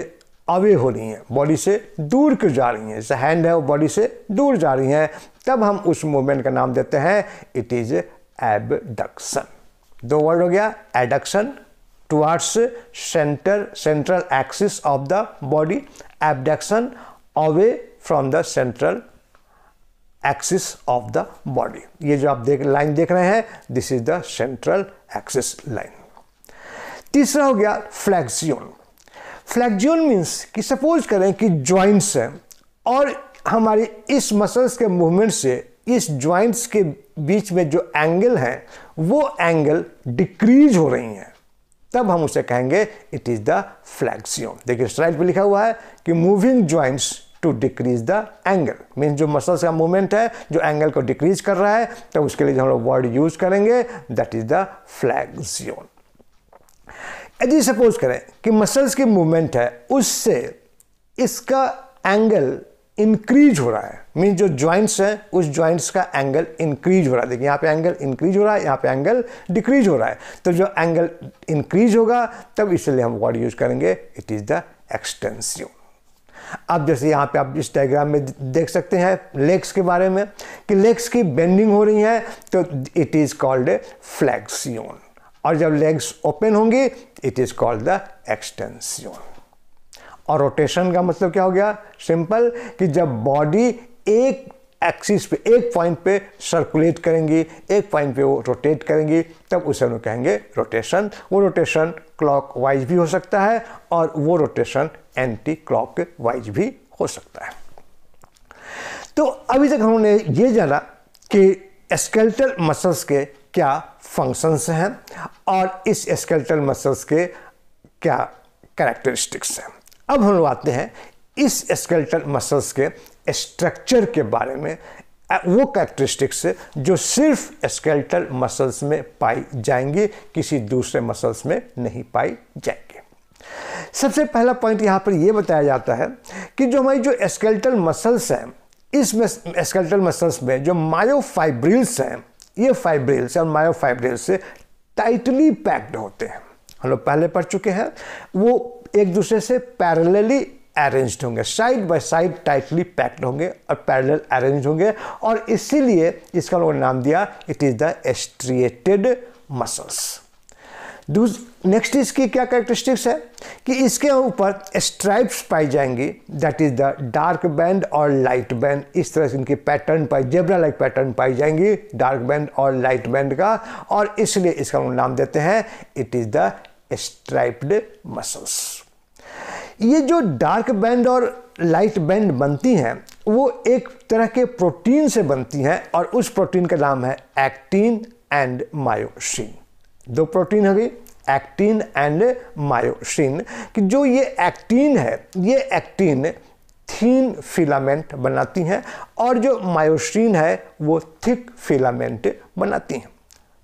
अवे हो रही हैं बॉडी से दूर क्यों जा रही हैं जैसे हैंड है वो बॉडी से दूर जा रही हैं तब हम उस मूवमेंट का नाम देते हैं इट इज़ एबडक्शन दो वर्ड हो गया adduction towards centre central axis of the body abduction away from the central axis of the body ये जो आप देख लाइन देख रहे हैं this is the central axis line तीसरा हो गया फ्लैक्सियोन फ्लैक्जियोन मीन्स कि सपोज करें कि ज्वाइंट्स हैं और हमारी इस मसल्स के मूवमेंट से इस ज्वाइंट्स के बीच में जो एंगल है वो एंगल डिक्रीज हो रही हैं तब हम उसे कहेंगे इट इज़ द फ्लैक्सियोन देखिए स्लाइड पे लिखा हुआ है कि moving joints to decrease the angle means जो मसल्स का मूवमेंट है जो एंगल को डिक्रीज कर रहा है तो उसके लिए जो हम लोग वर्ड यूज करेंगे दैट इज द फ्लैक्सियोन यदि सपोज करें कि मसल्स की मूवमेंट है उससे इसका एंगल इंक्रीज हो रहा है मीन जो ज्वाइंट्स हैं उस ज्वाइंट्स का एंगल इंक्रीज हो रहा है देखिए यहाँ पे एंगल इंक्रीज हो रहा है यहाँ पे एंगल डिक्रीज हो रहा है तो जो एंगल इंक्रीज होगा तब इसलिए हम वर्ड यूज करेंगे इट इज़ द एक्सटेंसिव अब जैसे यहाँ पे आप इस डायग्राम में देख सकते हैं लेग्स के बारे में कि लेग्स की बेंडिंग हो रही है तो it is called a flexion और जब लेग्स ओपन होंगी it is called the extension और रोटेशन का मतलब क्या हो गया सिंपल कि जब बॉडी एक एक्सिस पे एक पॉइंट पे सर्कुलेट करेंगी एक पॉइंट पे वो रोटेट करेंगी तब उसे हम कहेंगे रोटेशन वो रोटेशन क्लॉक वाइज भी हो सकता है और वो रोटेशन एंटी क्लॉक वाइज भी हो सकता है तो अभी तक हमने ये जाना कि स्केल्टल मसल्स के क्या फंक्शंस हैं और इस स्केल्टल मसल्स के क्या कैरेक्टरिस्टिक्स हैं अब हम लोग आते हैं इस स्केल्टल मसल्स के स्ट्रक्चर के बारे में वो कैरेक्टरिस्टिक्स जो सिर्फ स्केल्टल मसल्स में पाई जाएंगी किसी दूसरे मसल्स में नहीं पाई जाएंगे सबसे पहला पॉइंट यहाँ पर यह बताया जाता है कि जो हमारी जो स्केल्टल मसल्स हैं इस स्केल्टल मसल्स में जो मायोफाइब्रिल्स हैं ये फाइब्रिल्स और मायोफाइब्रिल्स से टाइटली पैक्ड होते हैं हम लोग पहले पढ़ चुके हैं वो एक दूसरे से पैरेलली अरेंज होंगे side by side tightly packed होंगे और पैरेलल अरेंज होंगे और इसीलिए इसका लोगों ने नाम दिया it is the striated muscles next इसकी क्या कैरेक्टरिस्टिक्स है कि इसके ऊपर स्ट्राइप्स पाई जाएंगी that is the dark band और लाइट बैंड इस तरह से इनकी पैटर्न पाई जेबरा लाइक पैटर्न पाई जाएंगी डार्क बैंड और लाइट बैंड का और इसलिए इसका हम नाम देते हैं it is the striped muscles ये जो डार्क बैंड और लाइट बैंड बनती हैं वो एक तरह के प्रोटीन से बनती हैं और उस प्रोटीन का नाम है एक्टीन एंड मायोसिन दो प्रोटीन हो गई एक्टिन एंड मायोसिन कि जो ये एक्टिन है ये एक्टिन थीन फिलामेंट बनाती हैं और जो मायोसिन है वो थिक फिलामेंट बनाती हैं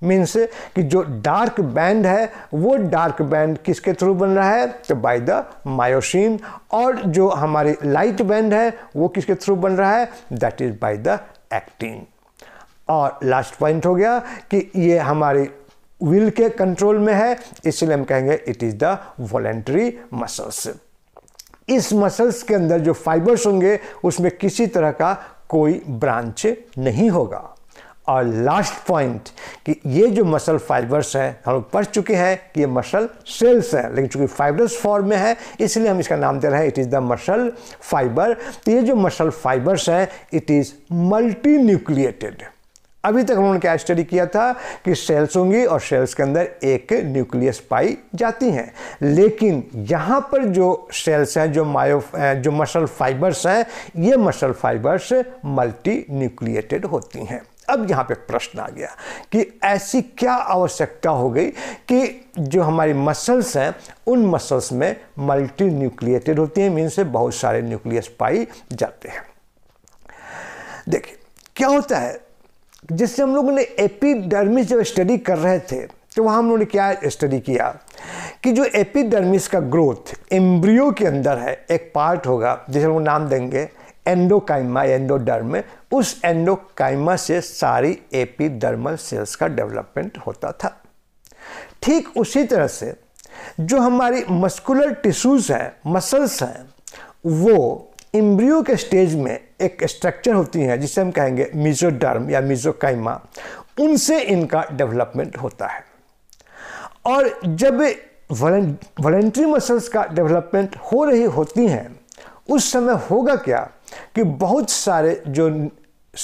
मीन्स कि जो डार्क बैंड है वो डार्क बैंड किसके थ्रू बन रहा है तो बाय द मायोसिन और जो हमारी लाइट बैंड है वो किसके थ्रू बन रहा है that is by the actin और लास्ट पॉइंट हो गया कि ये हमारी विल के कंट्रोल में है इसलिए हम कहेंगे it is the voluntary muscles इस मसल्स के अंदर जो फाइबर्स होंगे उसमें किसी तरह का कोई ब्रांच नहीं होगा और लास्ट पॉइंट कि ये जो मसल फाइबर्स हैं हम लोग पढ़ चुके हैं कि ये मसल सेल्स हैं लेकिन चूंकि फाइबरस फॉर्म में है इसलिए हम इसका नाम दे रहे हैं it is the muscle fibre तो ये जो मसल फाइबर्स हैं इट इज़ मल्टी न्यूक्लिएटेड अभी तक उन्होंने क्या स्टडी किया था कि सेल्स होंगी और सेल्स के अंदर एक न्यूक्लियस पाई जाती हैं लेकिन यहाँ पर जो सेल्स हैं जो मायो जो मसल फाइबर्स हैं ये मसल फाइबर्स मल्टी न्यूक्लिएटेड होती हैं अब यहाँ पे प्रश्न आ गया कि ऐसी क्या आवश्यकता हो गई कि जो हमारी मसल्स हैं उन मसल्स में मल्टी न्यूक्लिएटेड होती हैं मीन से बहुत सारे न्यूक्लियस पाई जाते हैं देखिए क्या होता है जिससे हम लोगों ने एपिडर्मिस जब स्टडी कर रहे थे तो वहाँ हम लोगों ने क्या स्टडी किया कि जो एपिडर्मिस का ग्रोथ एम्ब्रियो के अंदर है एक पार्ट होगा जिसे हम नाम देंगे एंडोकाइमा एंडोडर्म उस एंडोकाइमा से सारी एपिडर्मल सेल्स का डेवलपमेंट होता था ठीक उसी तरह से जो हमारी मस्कुलर टिश्यूज़ हैं मसल्स हैं वो इम्ब्रियो के स्टेज में एक स्ट्रक्चर होती हैं जिसे हम कहेंगे मिजोडर्म या मिजोकाइमा उनसे इनका डेवलपमेंट होता है और जब वॉलेंट्री मसल्स का डेवलपमेंट हो रही होती हैं उस समय होगा क्या कि बहुत सारे जो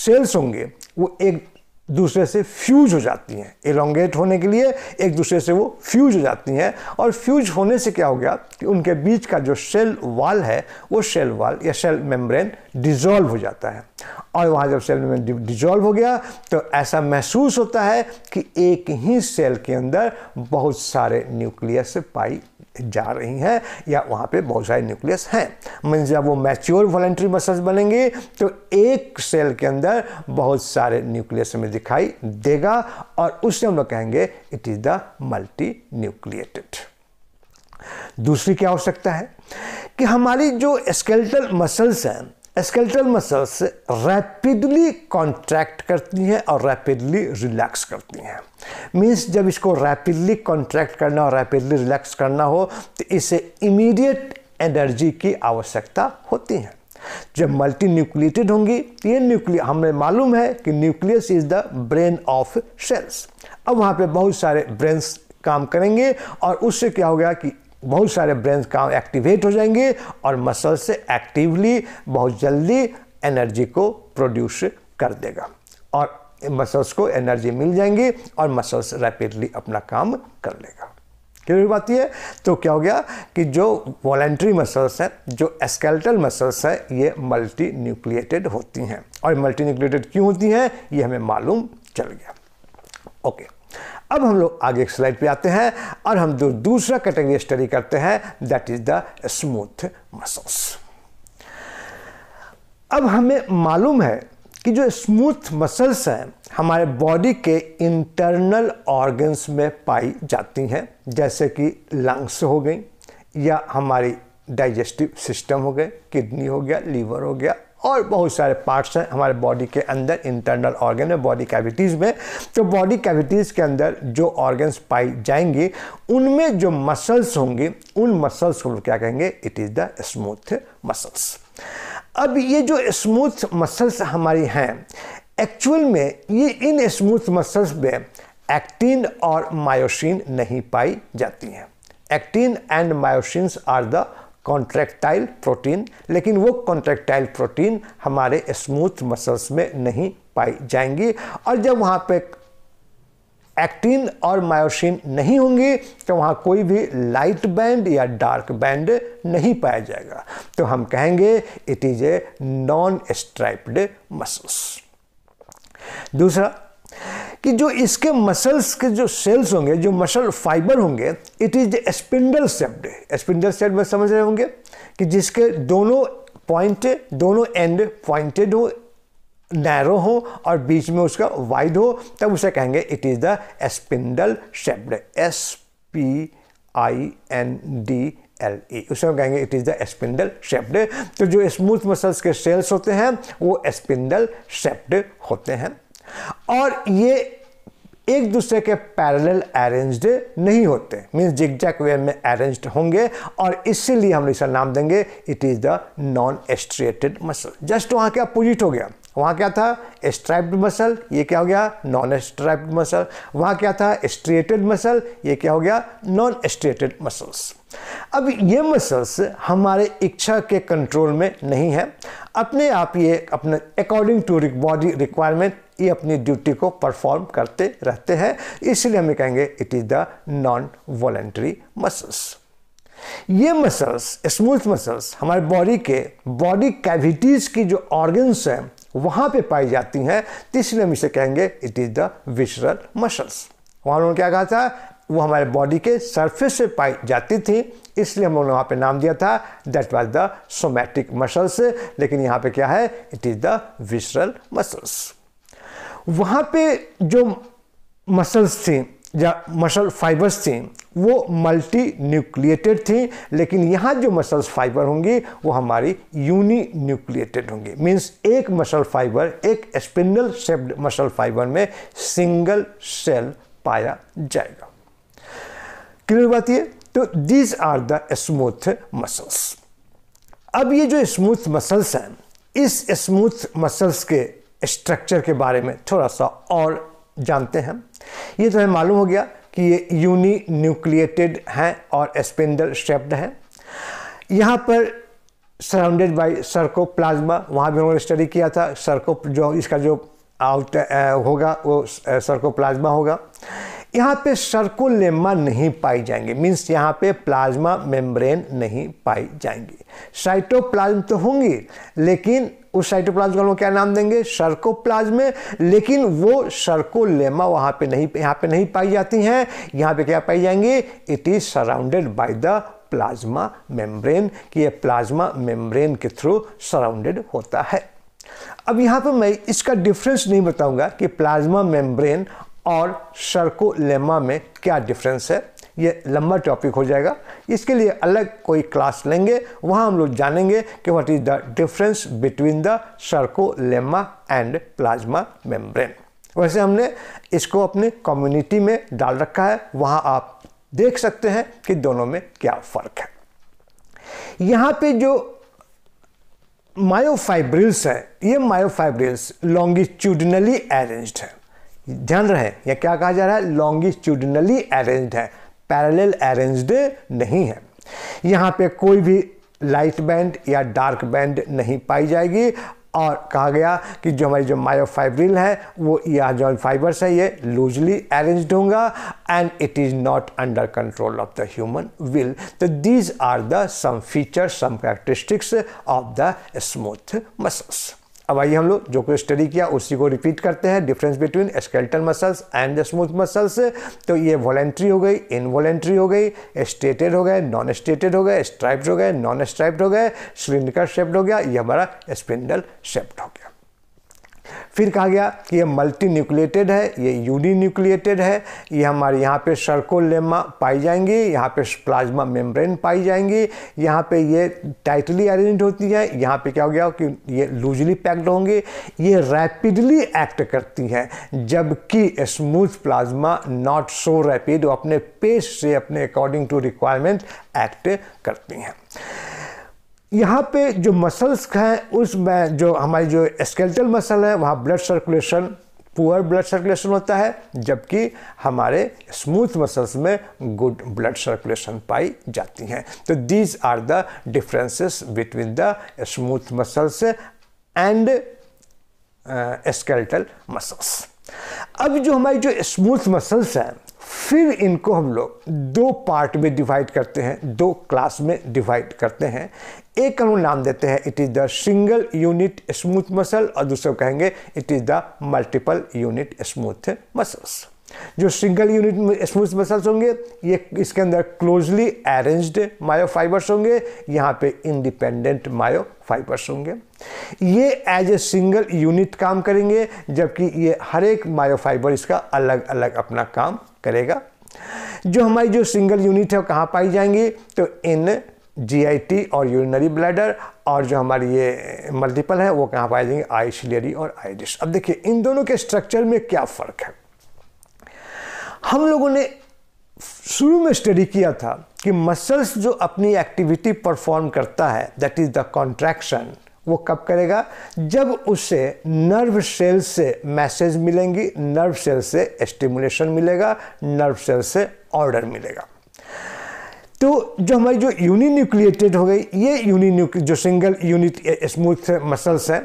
सेल्स होंगे वो एक दूसरे से फ्यूज हो जाती हैं एलोंगेट होने के लिए एक दूसरे से वो फ्यूज हो जाती हैं और फ्यूज होने से क्या हो गया कि उनके बीच का जो सेल वाल है वो सेल वाल या सेल मेम्ब्रेन डिजॉल्व हो जाता है और वहाँ जब सेल में डिजॉल्व हो गया तो ऐसा महसूस होता है कि एक ही सेल के अंदर बहुत सारे न्यूक्लियस पाई जा रही हैं या वहाँ पे बहुत सारे न्यूक्लियस हैं मीन जब वो मैच्योर वॉलेंट्री मसल्स बनेंगे तो एक सेल के अंदर बहुत सारे न्यूक्लियस में दिखाई देगा और उससे हम लोग कहेंगे it is the multinucleated दूसरी क्या हो सकता है कि हमारी जो स्केल्टल मसल्स हैं स्केल्टल मसल्स रैपिडली कॉन्ट्रैक्ट करती हैं और रैपिडली रिलैक्स करती हैं मीन्स जब इसको रैपिडली कॉन्ट्रैक्ट करना और रैपिडली रिलैक्स करना हो तो इसे इमीडिएट एनर्जी की आवश्यकता होती है जब मल्टी न्यूक्लिएटेड होंगी तो ये न्यूक्लिय हमें मालूम है कि nucleus is the brain of cells अब वहाँ पे बहुत सारे ब्रेन्स काम करेंगे और उससे क्या हो गया कि बहुत सारे ब्रेन काम एक्टिवेट हो जाएंगे और मसल से एक्टिवली बहुत जल्दी एनर्जी को प्रोड्यूस कर देगा और मसल्स को एनर्जी मिल जाएंगी और मसल्स रैपिडली अपना काम कर लेगा क्योंकि बात यह तो क्या हो गया कि जो वॉलेंट्री मसल्स हैं जो एस्केल्टल मसल्स हैं ये मल्टी न्यूक्लिएटेड होती हैं और मल्टी न्यूक्लिएटेड क्यों होती हैं ये हमें मालूम चल गया ओके अब हम लोग आगे स्लाइड पे आते हैं और हम जो दूसरा कैटेगरी स्टडी करते हैं that is the smooth muscles अब हमें मालूम है कि जो स्मूथ मसल्स हैं हमारे बॉडी के इंटरनल ऑर्गन्स में पाई जाती हैं जैसे कि लंग्स हो गई या हमारी डाइजेस्टिव सिस्टम हो गए किडनी हो गया लीवर हो गया और बहुत सारे पार्ट्स हैं हमारे बॉडी के अंदर इंटरनल ऑर्गन में बॉडी कैविटीज़ में तो बॉडी कैविटीज़ के अंदर जो ऑर्गन्स पाई जाएंगी उनमें जो मसल्स होंगी उन मसल्स को क्या कहेंगे it is the smooth muscles अब ये जो स्मूथ मसल्स हमारी हैं एक्चुअल में ये इन स्मूथ मसल्स में एक्टिन और मायोसिन नहीं पाई जाती हैं actin and myosin are the contractile protein लेकिन वो कॉन्ट्रैक्टाइल प्रोटीन हमारे स्मूथ मसल्स में नहीं पाई जाएंगी और जब वहाँ पे एक्टिन और मायोसिन नहीं होंगी तो वहाँ कोई भी लाइट बैंड या डार्क बैंड नहीं पाया जाएगा तो हम कहेंगे it is a non striped muscles दूसरा कि जो इसके मसल्स के जो सेल्स होंगे जो मसल फाइबर होंगे it is spindle shaped spindle shaped में समझ रहे होंगे कि जिसके दोनों पॉइंट दोनों एंड पॉइंटेड हो नैरो हो और बीच में उसका वाइड हो तब उसे कहेंगे it is the spindle shaped S P I N D L E उसे हम कहेंगे it is the spindle shaped तो जो स्मूथ मसल्स के सेल्स होते हैं वो स्पिंडल सेप्ड होते हैं और ये एक दूसरे के पैरेलल अरेंज्ड नहीं होते मींस जिगजैक वे में अरेंज्ड होंगे और इसीलिए हम इसका नाम देंगे it is the non striated muscle just वहां के अपोजिट हो गया वहाँ क्या था स्ट्राइप्ड मसल ये क्या हो गया नॉन स्ट्राइप्ड मसल वहाँ क्या था स्ट्रेटेड मसल ये क्या हो गया नॉन स्ट्रेटेड मसल्स अब ये मसल्स हमारे इच्छा के कंट्रोल में नहीं है अपने आप ये अपने अकॉर्डिंग टू बॉडी रिक्वायरमेंट ये अपनी ड्यूटी को परफॉर्म करते रहते हैं इसलिए हमें कहेंगे it is the non voluntary muscles ये मसल्स स्मूथ मसल्स हमारे बॉडी के बॉडी कैविटीज़ की जो ऑर्गन्स हैं वहाँ पे पाई जाती हैं तो इसलिए हम इसे कहेंगे it is the visceral muscles वहाँ उन्होंने क्या कहा था वो हमारे बॉडी के सरफेस से पाई जाती थी इसलिए हम लोगों वहां वहाँ पे नाम दिया था that was the somatic muscles लेकिन यहाँ पे क्या है it is the visceral muscles वहाँ पे जो मसल्स थी या मसल फाइबर्स थी वो मल्टी न्यूक्लिएटेड थी लेकिन यहाँ जो मसल्स फाइबर होंगी वो हमारी यूनी न्यूक्लिएटेड होंगी मीन्स एक मसल फाइबर एक स्पिंडल शेप्ड मसल फाइबर में सिंगल सेल पाया जाएगा क्लियर बात ये तो these are the smooth muscles अब ये जो स्मूथ मसल्स हैं इस स्मूथ मसल्स के स्ट्रक्चर के बारे में थोड़ा सा और जानते हैं ये तो हमें मालूम हो गया कि ये यूनी न्यूक्लिएटेड हैं और स्पेंडल स्टेप्ड हैं यहाँ पर सराउंडेड बाई सर्को प्लाज्मा वहाँ भी उन्होंने स्टडी किया था सर्को जो इसका जो आउट होगा वो सर्को प्लाज्मा होगा यहाँ पे सर्कोलेमा नहीं पाई जाएंगे मीन्स यहाँ पे प्लाज्मा मेम्ब्रेन नहीं पाई जाएंगी साइटोप्लाज्म तो होंगी लेकिन उस साइटोप्लाज्म को क्या नाम देंगे सर्कोप्लाज्म लेकिन वो सर्कोलेमा वहां पे नहीं यहाँ पे नहीं पाई जाती हैं यहाँ पे क्या पाई जाएंगी it is surrounded by the plasma membrane कि ये प्लाज्मा मेम्ब्रेन के थ्रू सराउंडेड होता है अब यहां पर मैं इसका डिफरेंस नहीं बताऊंगा कि प्लाज्मा मेम्ब्रेन और सर्कोलेमा में क्या डिफरेंस है ये लंबा टॉपिक हो जाएगा इसके लिए अलग कोई क्लास लेंगे वहाँ हम लोग जानेंगे कि what is the difference between the sarcolemma and plasma membrane वैसे हमने इसको अपने कम्युनिटी में डाल रखा है वहाँ आप देख सकते हैं कि दोनों में क्या फ़र्क है यहाँ पे जो मायोफाइब्रिल्स है ये मायोफाइब्रिल्स लॉन्गिट्यूडनली अरेंज्ड है ध्यान रहे यह क्या कहा जा रहा है लॉन्गिट्यूडनली अरेंज्ड है पैरेलल अरेंज्ड नहीं है यहाँ पे कोई भी लाइट बैंड या डार्क बैंड नहीं पाई जाएगी और कहा गया कि जो हमारी जो मायोफाइब्रिल है वो या जो फाइबर्स है ये लूजली अरेंज्ड होंगा and it is not under control of the human will तो these are the some features some characteristics of the smooth muscles अब आइए हम लोग जो कुछ स्टडी किया उसी को रिपीट करते हैं difference between skeleton muscles and the smooth muscles तो ये वॉलेंट्री हो गई इनवॉलेंट्री हो गई स्टेटेड हो गए नॉन स्टेटेड हो गए स्ट्राइप्ड हो गए नॉन स्ट्राइप्ड हो गए सिलिंडर शेप्ड हो गया ये हमारा स्पिंडल शेप्ड हो गया फिर कहा गया कि ये मल्टी न्यूक्लिएटेड है ये यूनी न्यूक्लिएटेड है ये हमारे यहाँ पे सर्कोलेमा पाई जाएंगी यहाँ पे प्लाज्मा मेम्ब्रेन पाई जाएंगी यहाँ पे ये टाइटली अरेंज होती है यहाँ पे क्या हो गया कि ये लूजली पैक्ड होंगे ये रैपिडली एक्ट करती हैं जबकि smooth plasma not so rapid अपने पेस से अपने अकॉर्डिंग टू रिक्वायरमेंट एक्ट करती हैं यहाँ पे जो मसल्स हैं उसमें जो हमारी जो स्केल्टल मसल है वहाँ blood circulation poor blood circulation होता है जबकि हमारे स्मूथ मसल्स में गुड ब्लड सर्कुलेशन पाई जाती हैं तो these are the differences between the smooth muscles and skeletal muscles अब जो हमारी जो स्मूथ मसल्स हैं फिर इनको हम लोग दो पार्ट में डिवाइड करते हैं दो क्लास में डिवाइड करते हैं एक हम नाम देते हैं it is the single unit smooth muscle और दूसरे कहेंगे it is the multiple unit smooth muscles जो सिंगल यूनिट स्मूथ मसल्स होंगे ये इसके अंदर क्लोजली अरेंज्ड मायोफाइबर्स होंगे यहाँ पे इंडिपेंडेंट मायोफाइबर्स होंगे ये एज ए सिंगल यूनिट काम करेंगे जबकि ये हर एक मायोफाइबर इसका अलग अलग अपना काम करेगा जो हमारी जो सिंगल यूनिट है वो कहाँ पाई जाएंगी तो इन जी और यूरिनरी ब्लैडर और जो हमारी ये मल्टीपल है वो कहाँ पाए जाएंगे आई और आई अब देखिए इन दोनों के स्ट्रक्चर में क्या फ़र्क है हम लोगों ने शुरू में स्टडी किया था कि मसल्स जो अपनी एक्टिविटी परफॉर्म करता है दैट इज़ द कॉन्ट्रैक्शन वो कब करेगा जब उसे नर्व सेल से मैसेज मिलेंगी नर्व सेल से स्टिमुलेशन मिलेगा नर्व सेल से ऑर्डर मिलेगा तो जो हमारी जो यूनिन्यूक्लिएटेड हो गई ये यूनिन्यूक जो सिंगल यूनिट स्मूथ मसल्स है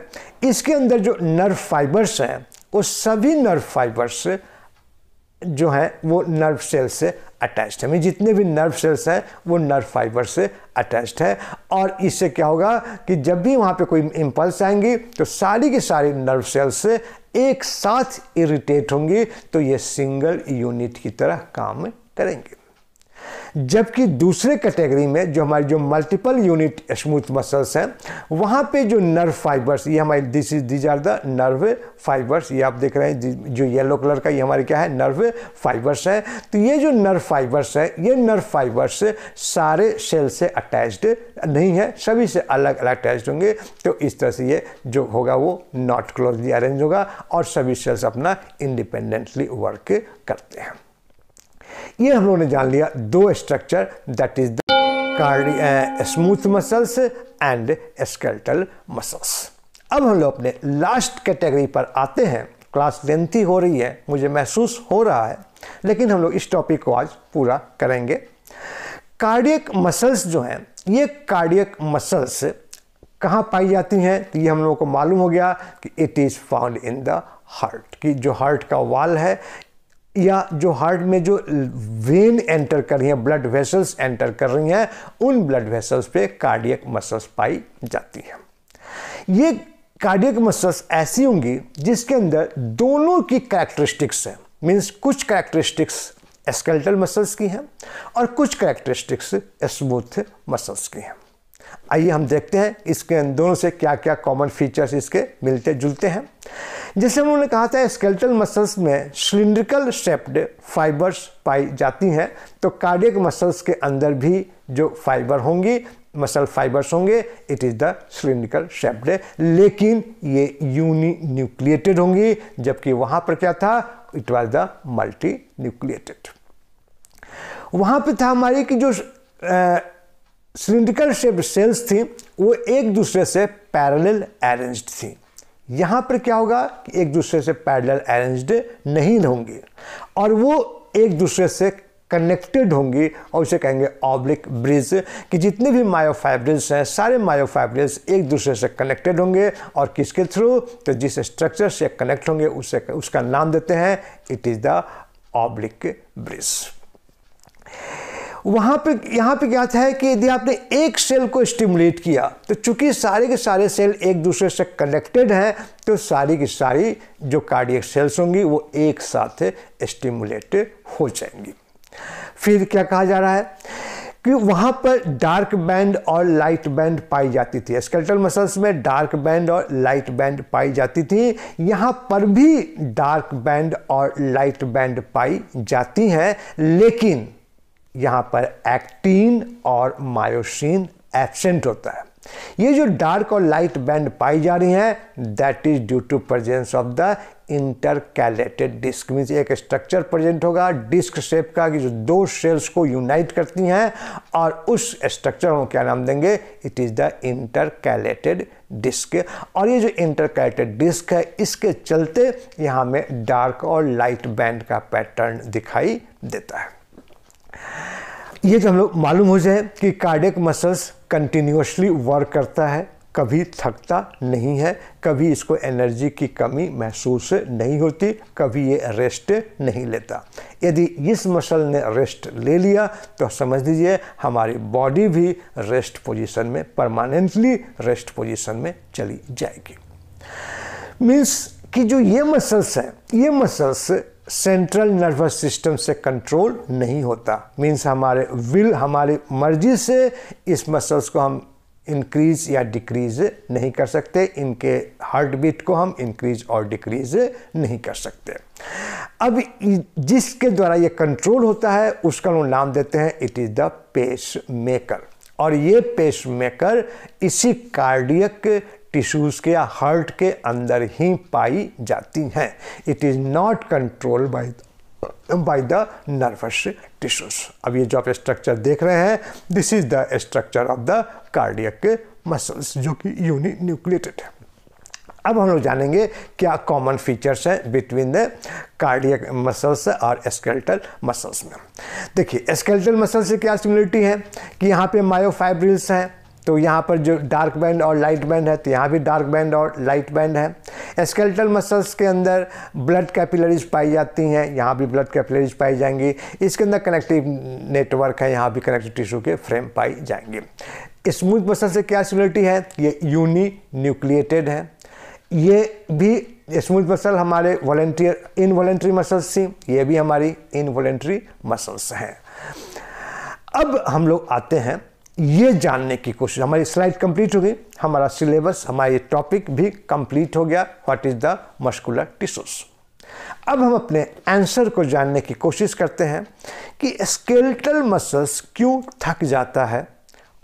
इसके अंदर जो नर्व फाइबर्स हैं वो सभी नर्व फाइबर्स जो है वो नर्व सेल से अटैच्ड है जितने भी नर्व सेल्स हैं वो नर्व फाइबर से अटैच्ड है और इससे क्या होगा कि जब भी वहाँ पे कोई इम्पल्स आएंगी तो सारी की सारी नर्व सेल्स से एक साथ इरिटेट होंगी तो ये सिंगल यूनिट की तरह काम करेंगे जबकि दूसरे कैटेगरी में जो हमारी जो मल्टीपल यूनिट स्मूथ मसल्स हैं वहाँ पे जो नर्व फाइबर्स ये हमारे this is these are the nerve fibres ये आप देख रहे हैं जो येलो कलर का ये हमारे क्या है नर्व फाइबर्स हैं तो ये जो नर्व फाइबर्स हैं ये नर्व फाइबर्स सारे सेल से अटैच्ड नहीं है सभी से अलग अलग अटैच होंगे तो इस तरह से ये जो होगा वो नॉट क्लोजली अरेंज होगा और सभी सेल्स अपना इंडिपेंडेंटली वर्क करते हैं ये हम लोगों ने जान लिया दो structure that is the smooth muscles and skeletal muscles अब हम लोग अपने लास्ट कैटेगरी पर आते हैं क्लास लेंथी हो रही है मुझे महसूस हो रहा है लेकिन हम लोग इस टॉपिक को आज पूरा करेंगे कार्डियक मसल्स जो हैं ये कार्डियक मसल्स कहाँ पाई जाती हैं तो ये हम लोगों को मालूम हो गया कि it is found in the heart कि जो हार्ट का वाल है या जो हार्ट में जो वेन एंटर कर रही हैं ब्लड वेसल्स एंटर कर रही हैं उन ब्लड वेसल्स पे कार्डियक मसल्स पाई जाती हैं ये कार्डियक मसल्स ऐसी होंगी जिसके अंदर दोनों की कैरेक्टरिस्टिक्स हैं मीन्स कुछ कैरेक्टरिस्टिक्स स्केलेटल मसल्स की हैं और कुछ कैरेक्टरिस्टिक्स स्मूथ मसल्स की हैं आइए हम देखते हैं इसके दोनों से क्या क्या कॉमन फीचर्स इसके मिलते जुलते हैं जैसे उन्होंने कहा था स्केल्टल मसल्स में सिलिंड्रिकल शेप्ड फाइबर्स पाई जाती हैं तो कार्डियक मसल्स के अंदर भी जो फाइबर होंगी मसल फाइबर्स होंगे it is the cylindrical shaped लेकिन ये यूनि न्यूक्लिएटेड होंगी जबकि वहाँ पर क्या था it was the multinucleated वहाँ पर था हमारी कि जो आ, सिलिंड्रिकल शेप सेल्स थी वो एक दूसरे से पैरेलल अरेंज्ड थी यहाँ पर क्या होगा कि एक दूसरे से पैरेलल अरेंज्ड नहीं होंगी और वो एक दूसरे से कनेक्टेड होंगी और उसे कहेंगे ऑब्लिक ब्रिज कि जितने भी मायोफाइब्रिल्स हैं सारे मायोफाइब्रिल्स एक दूसरे से कनेक्टेड होंगे और किसके थ्रू तो जिस स्ट्रक्चर से कनेक्ट होंगे उसे उसका नाम देते हैं it is the oblique bridge वहाँ पे यहाँ पे क्या था है कि यदि आपने एक सेल को स्टिमुलेट किया तो चूंकि सारे के सारे सेल एक दूसरे से कनेक्टेड हैं तो सारी की सारी जो कार्डियक सेल्स होंगी वो एक साथ स्टिमुलेट हो जाएंगी फिर क्या कहा जा रहा है कि वहाँ पर डार्क बैंड और लाइट बैंड पाई जाती थी स्केल्टल मसल्स में डार्क बैंड और लाइट बैंड पाई जाती थी यहाँ पर भी डार्क बैंड और लाइट बैंड पाई जाती हैं लेकिन यहाँ पर एक्टीन और मायोसिन एबसेंट होता है ये जो डार्क और लाइट बैंड पाई जा रही हैं that is due to presence of the intercalated disc mean एक स्ट्रक्चर प्रेजेंट होगा डिस्क शेप का कि जो दो सेल्स को यूनाइट करती हैं और उस स्ट्रक्चर को क्या नाम देंगे it is the intercalated disc और ये जो इंटरकैलेटेड डिस्क है इसके चलते यहाँ में डार्क और लाइट बैंड का पैटर्न दिखाई देता है ये जो हम लोग मालूम हो जाए कि कार्डियक मसल्स कंटिन्यूसली वर्क करता है कभी थकता नहीं है कभी इसको एनर्जी की कमी महसूस नहीं होती कभी ये रेस्ट नहीं लेता यदि इस मसल ने रेस्ट ले लिया तो समझ लीजिए हमारी बॉडी भी रेस्ट पोजीशन में परमानेंटली रेस्ट पोजीशन में चली जाएगी मीन्स कि जो ये मसल्स हैं ये मसल्स सेंट्रल नर्वस सिस्टम से कंट्रोल नहीं होता मीन्स हमारे विल हमारी मर्जी से इस मसल्स को हम इंक्रीज या डिक्रीज नहीं कर सकते इनके हार्ट बीट को हम इंक्रीज और डिक्रीज नहीं कर सकते अब जिसके द्वारा ये कंट्रोल होता है उसका हम नाम देते हैं it is the pacemaker और ये पेस मेकर इसी कार्डियक टिश्यूज़ के या हार्ट के अंदर ही पाई जाती हैं it is not control by by the nervous tissues अब ये जो आप स्ट्रक्चर देख रहे हैं this is the structure of the cardiac muscles जो कि यूनि न्यूक्लिएटेड है अब हम लोग जानेंगे क्या कॉमन फीचर्स हैं बिटवीन द कार्डियक मसल्स और स्केल्टल मसल्स में देखिए स्केल्टल मसल्स से क्या सिमिलरिटी है कि यहाँ पे मायोफाइब्रिल्स हैं तो यहाँ पर जो डार्क बैंड और लाइट बैंड है तो यहाँ भी डार्क बैंड और लाइट बैंड है स्केल्टल मसल्स के अंदर ब्लड कैपिलरीज पाई जाती हैं यहाँ भी ब्लड कैपिलरीज पाई जाएंगी इसके अंदर कनेक्टिव नेटवर्क है यहाँ भी कनेक्टिव टिश्यू के फ्रेम पाई जाएंगे स्मूथ मसल से क्या सिमिलिटी है ये यूनी न्यूक्लिएटेड है ये भी स्मूथ मसल हमारे वॉलेंटियर इनवॉलेंट्री मसल्स थी ये भी हमारी इनवॉलेंट्री मसल्स हैं अब हम लोग आते हैं ये जानने की कोशिश हमारी स्लाइड कंप्लीट हो गई हमारा सिलेबस हमारा ये टॉपिक भी कंप्लीट हो गया what is the muscular tissues अब हम अपने आंसर को जानने की कोशिश करते हैं कि स्केलेटल मसल्स क्यों थक जाता है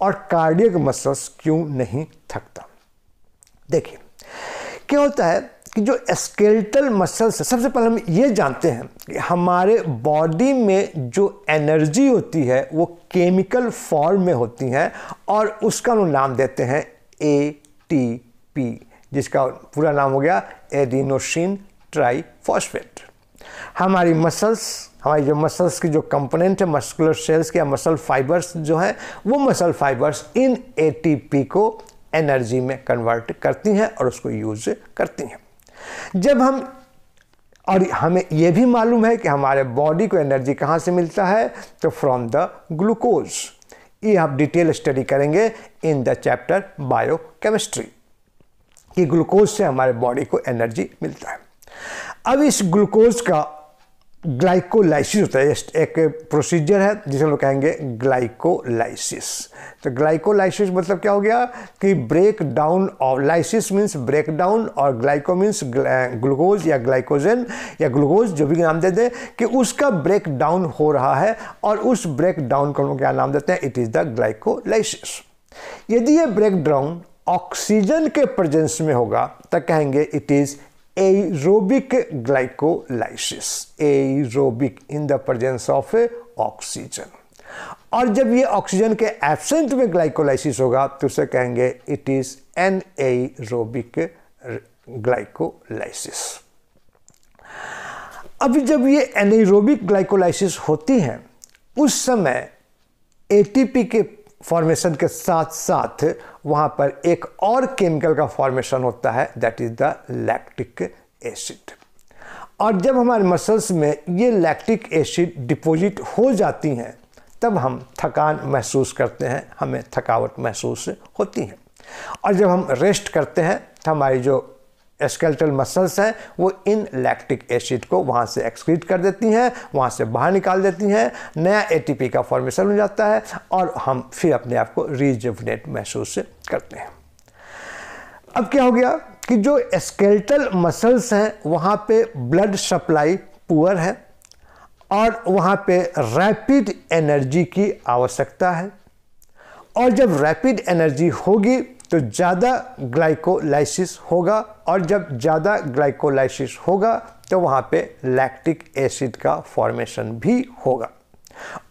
और कार्डियक मसल्स क्यों नहीं थकता देखिए क्या होता है कि जो स्केल्टल मसल्स है सबसे पहले हम ये जानते हैं कि हमारे बॉडी में जो एनर्जी होती है वो केमिकल फॉर्म में होती है और उसका हम नाम देते हैं ए टी पी जिसका पूरा नाम हो गया एडिनोशिन ट्राईफॉस्फेट हमारी मसल्स हमारी जो मसल्स की जो कंपोनेंट है मस्कुलर सेल्स के या मसल फाइबर्स जो हैं वो मसल फाइबर्स इन एटीपी को एनर्जी में कन्वर्ट करती हैं और उसको यूज करती हैं जब हम और हमें यह भी मालूम है कि हमारे बॉडी को एनर्जी कहाँ से मिलता है तो फ्रॉम द ग्लूकोज ये आप डिटेल स्टडी करेंगे इन द चैप्टर बायोकेमिस्ट्री कि ग्लूकोज से हमारे बॉडी को एनर्जी मिलता है अब इस ग्लूकोज का ग्लाइकोलाइसिस होता है एक प्रोसीजर है जिसे हम लोग कहेंगे ग्लाइकोलाइसिस तो ग्लाइकोलाइसिस मतलब क्या हो गया कि break down of lysis means break down और ग्लाइको मीन्स ग्लूकोज या ग्लाइकोजन या ग्लूकोज जो भी नाम दे दें कि उसका ब्रेक डाउन हो रहा है और उस ब्रेक डाउन को हम लोग क्या नाम देते हैं इट इज़ द ग्लाइकोलाइसिस यदि ये ब्रेक डाउन ऑक्सीजन के प्रजेंस में होगा तो कहेंगे it is aerobic glycolysis aerobic in the presence of oxygen और जब ये ऑक्सीजन के एब्सेंट में ग्लाइकोलाइसिस होगा तो उसे कहेंगे it is anaerobic glycolysis अभी जब ये एनएरोबिक ग्लाइकोलाइसिस होती है उस समय एटीपी के फॉर्मेशन के साथ साथ वहाँ पर एक और केमिकल का फॉर्मेशन होता है that is the lactic acid और जब हमारे मसल्स में ये लैक्टिक एसिड डिपॉजिट हो जाती हैं तब हम थकान महसूस करते हैं हमें थकावट महसूस होती है और जब हम रेस्ट करते हैं तो हमारी जो स्केल्टल मसल्स हैं वो इन लैक्टिक एसिड को वहाँ से एक्सक्रीट कर देती हैं वहाँ से बाहर निकाल देती हैं नया एटीपी का फॉर्मेशन हो जाता है और हम फिर अपने आप को रिजुवनेट महसूस करते हैं अब क्या हो गया कि जो स्केल्टल मसल्स हैं वहाँ पे ब्लड सप्लाई पुअर है और वहाँ पे रैपिड एनर्जी की आवश्यकता है और जब रैपिड एनर्जी होगी तो ज़्यादा ग्लाइकोलाइसिस होगा और जब ज़्यादा ग्लाइकोलाइसिस होगा तो वहाँ पे लैक्टिक एसिड का फॉर्मेशन भी होगा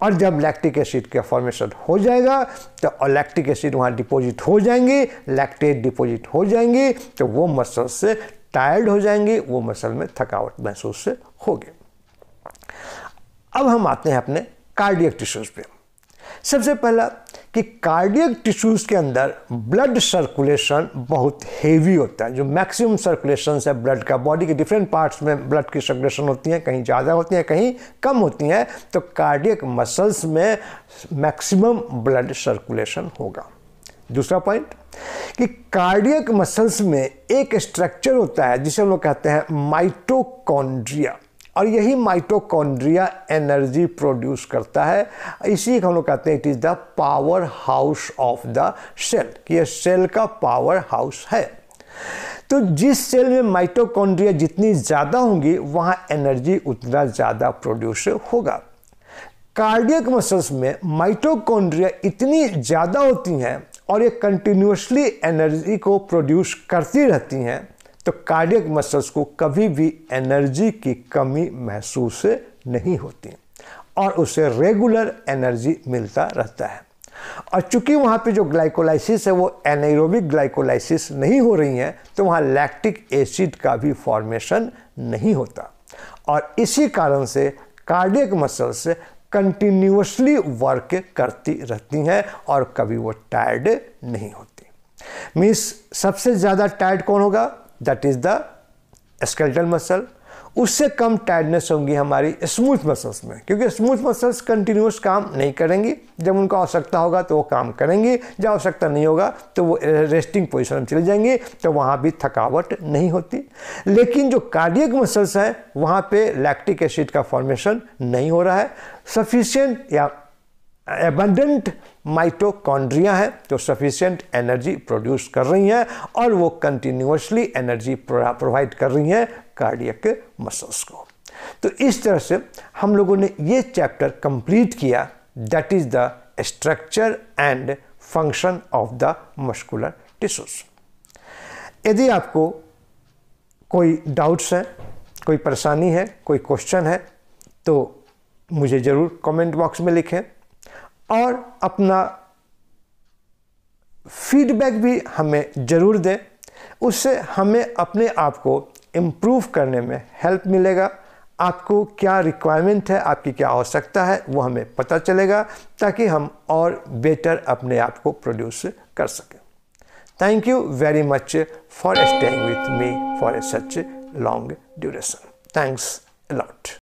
और जब लैक्टिक एसिड का फॉर्मेशन हो जाएगा तो लैक्टिक एसिड वहाँ डिपॉजिट हो जाएंगे लैक्टेट डिपॉजिट हो जाएंगे तो वो मसल से टायर्ड हो जाएंगे वो मसल में थकावट महसूस होगी अब हम आते हैं अपने कार्डियक टिश्यूज पे सबसे पहला कि कार्डियक टिश्यूज़ के अंदर ब्लड सर्कुलेशन बहुत हेवी होता है जो मैक्सिमम सर्कुलेशन है ब्लड का बॉडी के डिफरेंट पार्ट्स में ब्लड की सर्कुलेशन होती है कहीं ज़्यादा होती है कहीं कम होती हैं तो कार्डियक मसल्स में मैक्सिमम ब्लड सर्कुलेशन होगा दूसरा पॉइंट कि कार्डियक मसल्स में एक स्ट्रक्चर होता है जिसे हम लोग कहते हैं माइटोकॉन्ड्रिया और यही माइटोकॉन्ड्रिया एनर्जी प्रोड्यूस करता है इसी को हम लोग कहते हैं it is the powerhouse of the cell कि यह सेल का पावर हाउस है तो जिस सेल में माइटोकॉन्ड्रिया जितनी ज़्यादा होंगी वहाँ एनर्जी उतना ज़्यादा प्रोड्यूस होगा कार्डियक मसल्स में माइटोकॉन्ड्रिया इतनी ज़्यादा होती हैं और ये कंटिन्यूसली एनर्जी को प्रोड्यूस करती रहती हैं तो कार्डियक मसल्स को कभी भी एनर्जी की कमी महसूस नहीं होती और उसे रेगुलर एनर्जी मिलता रहता है और चूंकि वहाँ पे जो ग्लाइकोलाइसिस है वो एनेरोबिक ग्लाइकोलाइसिस नहीं हो रही हैं तो वहाँ लैक्टिक एसिड का भी फॉर्मेशन नहीं होता और इसी कारण से कार्डियक मसल्स कंटिन्यूसली वर्क करती रहती हैं और कभी वो टायर्ड नहीं होती मीन्स सबसे ज़्यादा टायर्ड कौन होगा that is the skeletal muscle उससे कम टाइटनेस होंगी हमारी स्मूथ मसल्स में क्योंकि स्मूथ मसल्स कंटिन्यूस काम नहीं करेंगी जब उनका आवश्यकता होगा तो वो काम करेंगी जब आवश्यकता नहीं होगा तो वो रेस्टिंग पोजिशन में चले जाएंगे तो वहाँ भी थकावट नहीं होती लेकिन जो कार्डियक मसल्स हैं वहाँ पे लैक्टिक एसिड का फॉर्मेशन नहीं हो रहा है सफिशियंट या एबंडेंट माइटोकॉन्ड्रिया है जो सफिशियंट एनर्जी प्रोड्यूस कर रही हैं और वो कंटिन्यूसली एनर्जी प्रोवाइड कर रही हैं कार्डियक मसल्स को तो इस तरह से हम लोगों ने ये चैप्टर कंप्लीट किया that is the structure and function of the muscular tissues यदि आपको कोई डाउट्स हैं कोई परेशानी है कोई क्वेश्चन है तो मुझे ज़रूर कमेंट बॉक्स में लिखें और अपना फीडबैक भी हमें ज़रूर दें उससे हमें अपने आप को इम्प्रूव करने में हेल्प मिलेगा आपको क्या रिक्वायरमेंट है आपकी क्या आवश्यकता है वो हमें पता चलेगा ताकि हम और बेटर अपने आप को प्रोड्यूस कर सकें thank you very much for staying with me for a such long duration thanks allot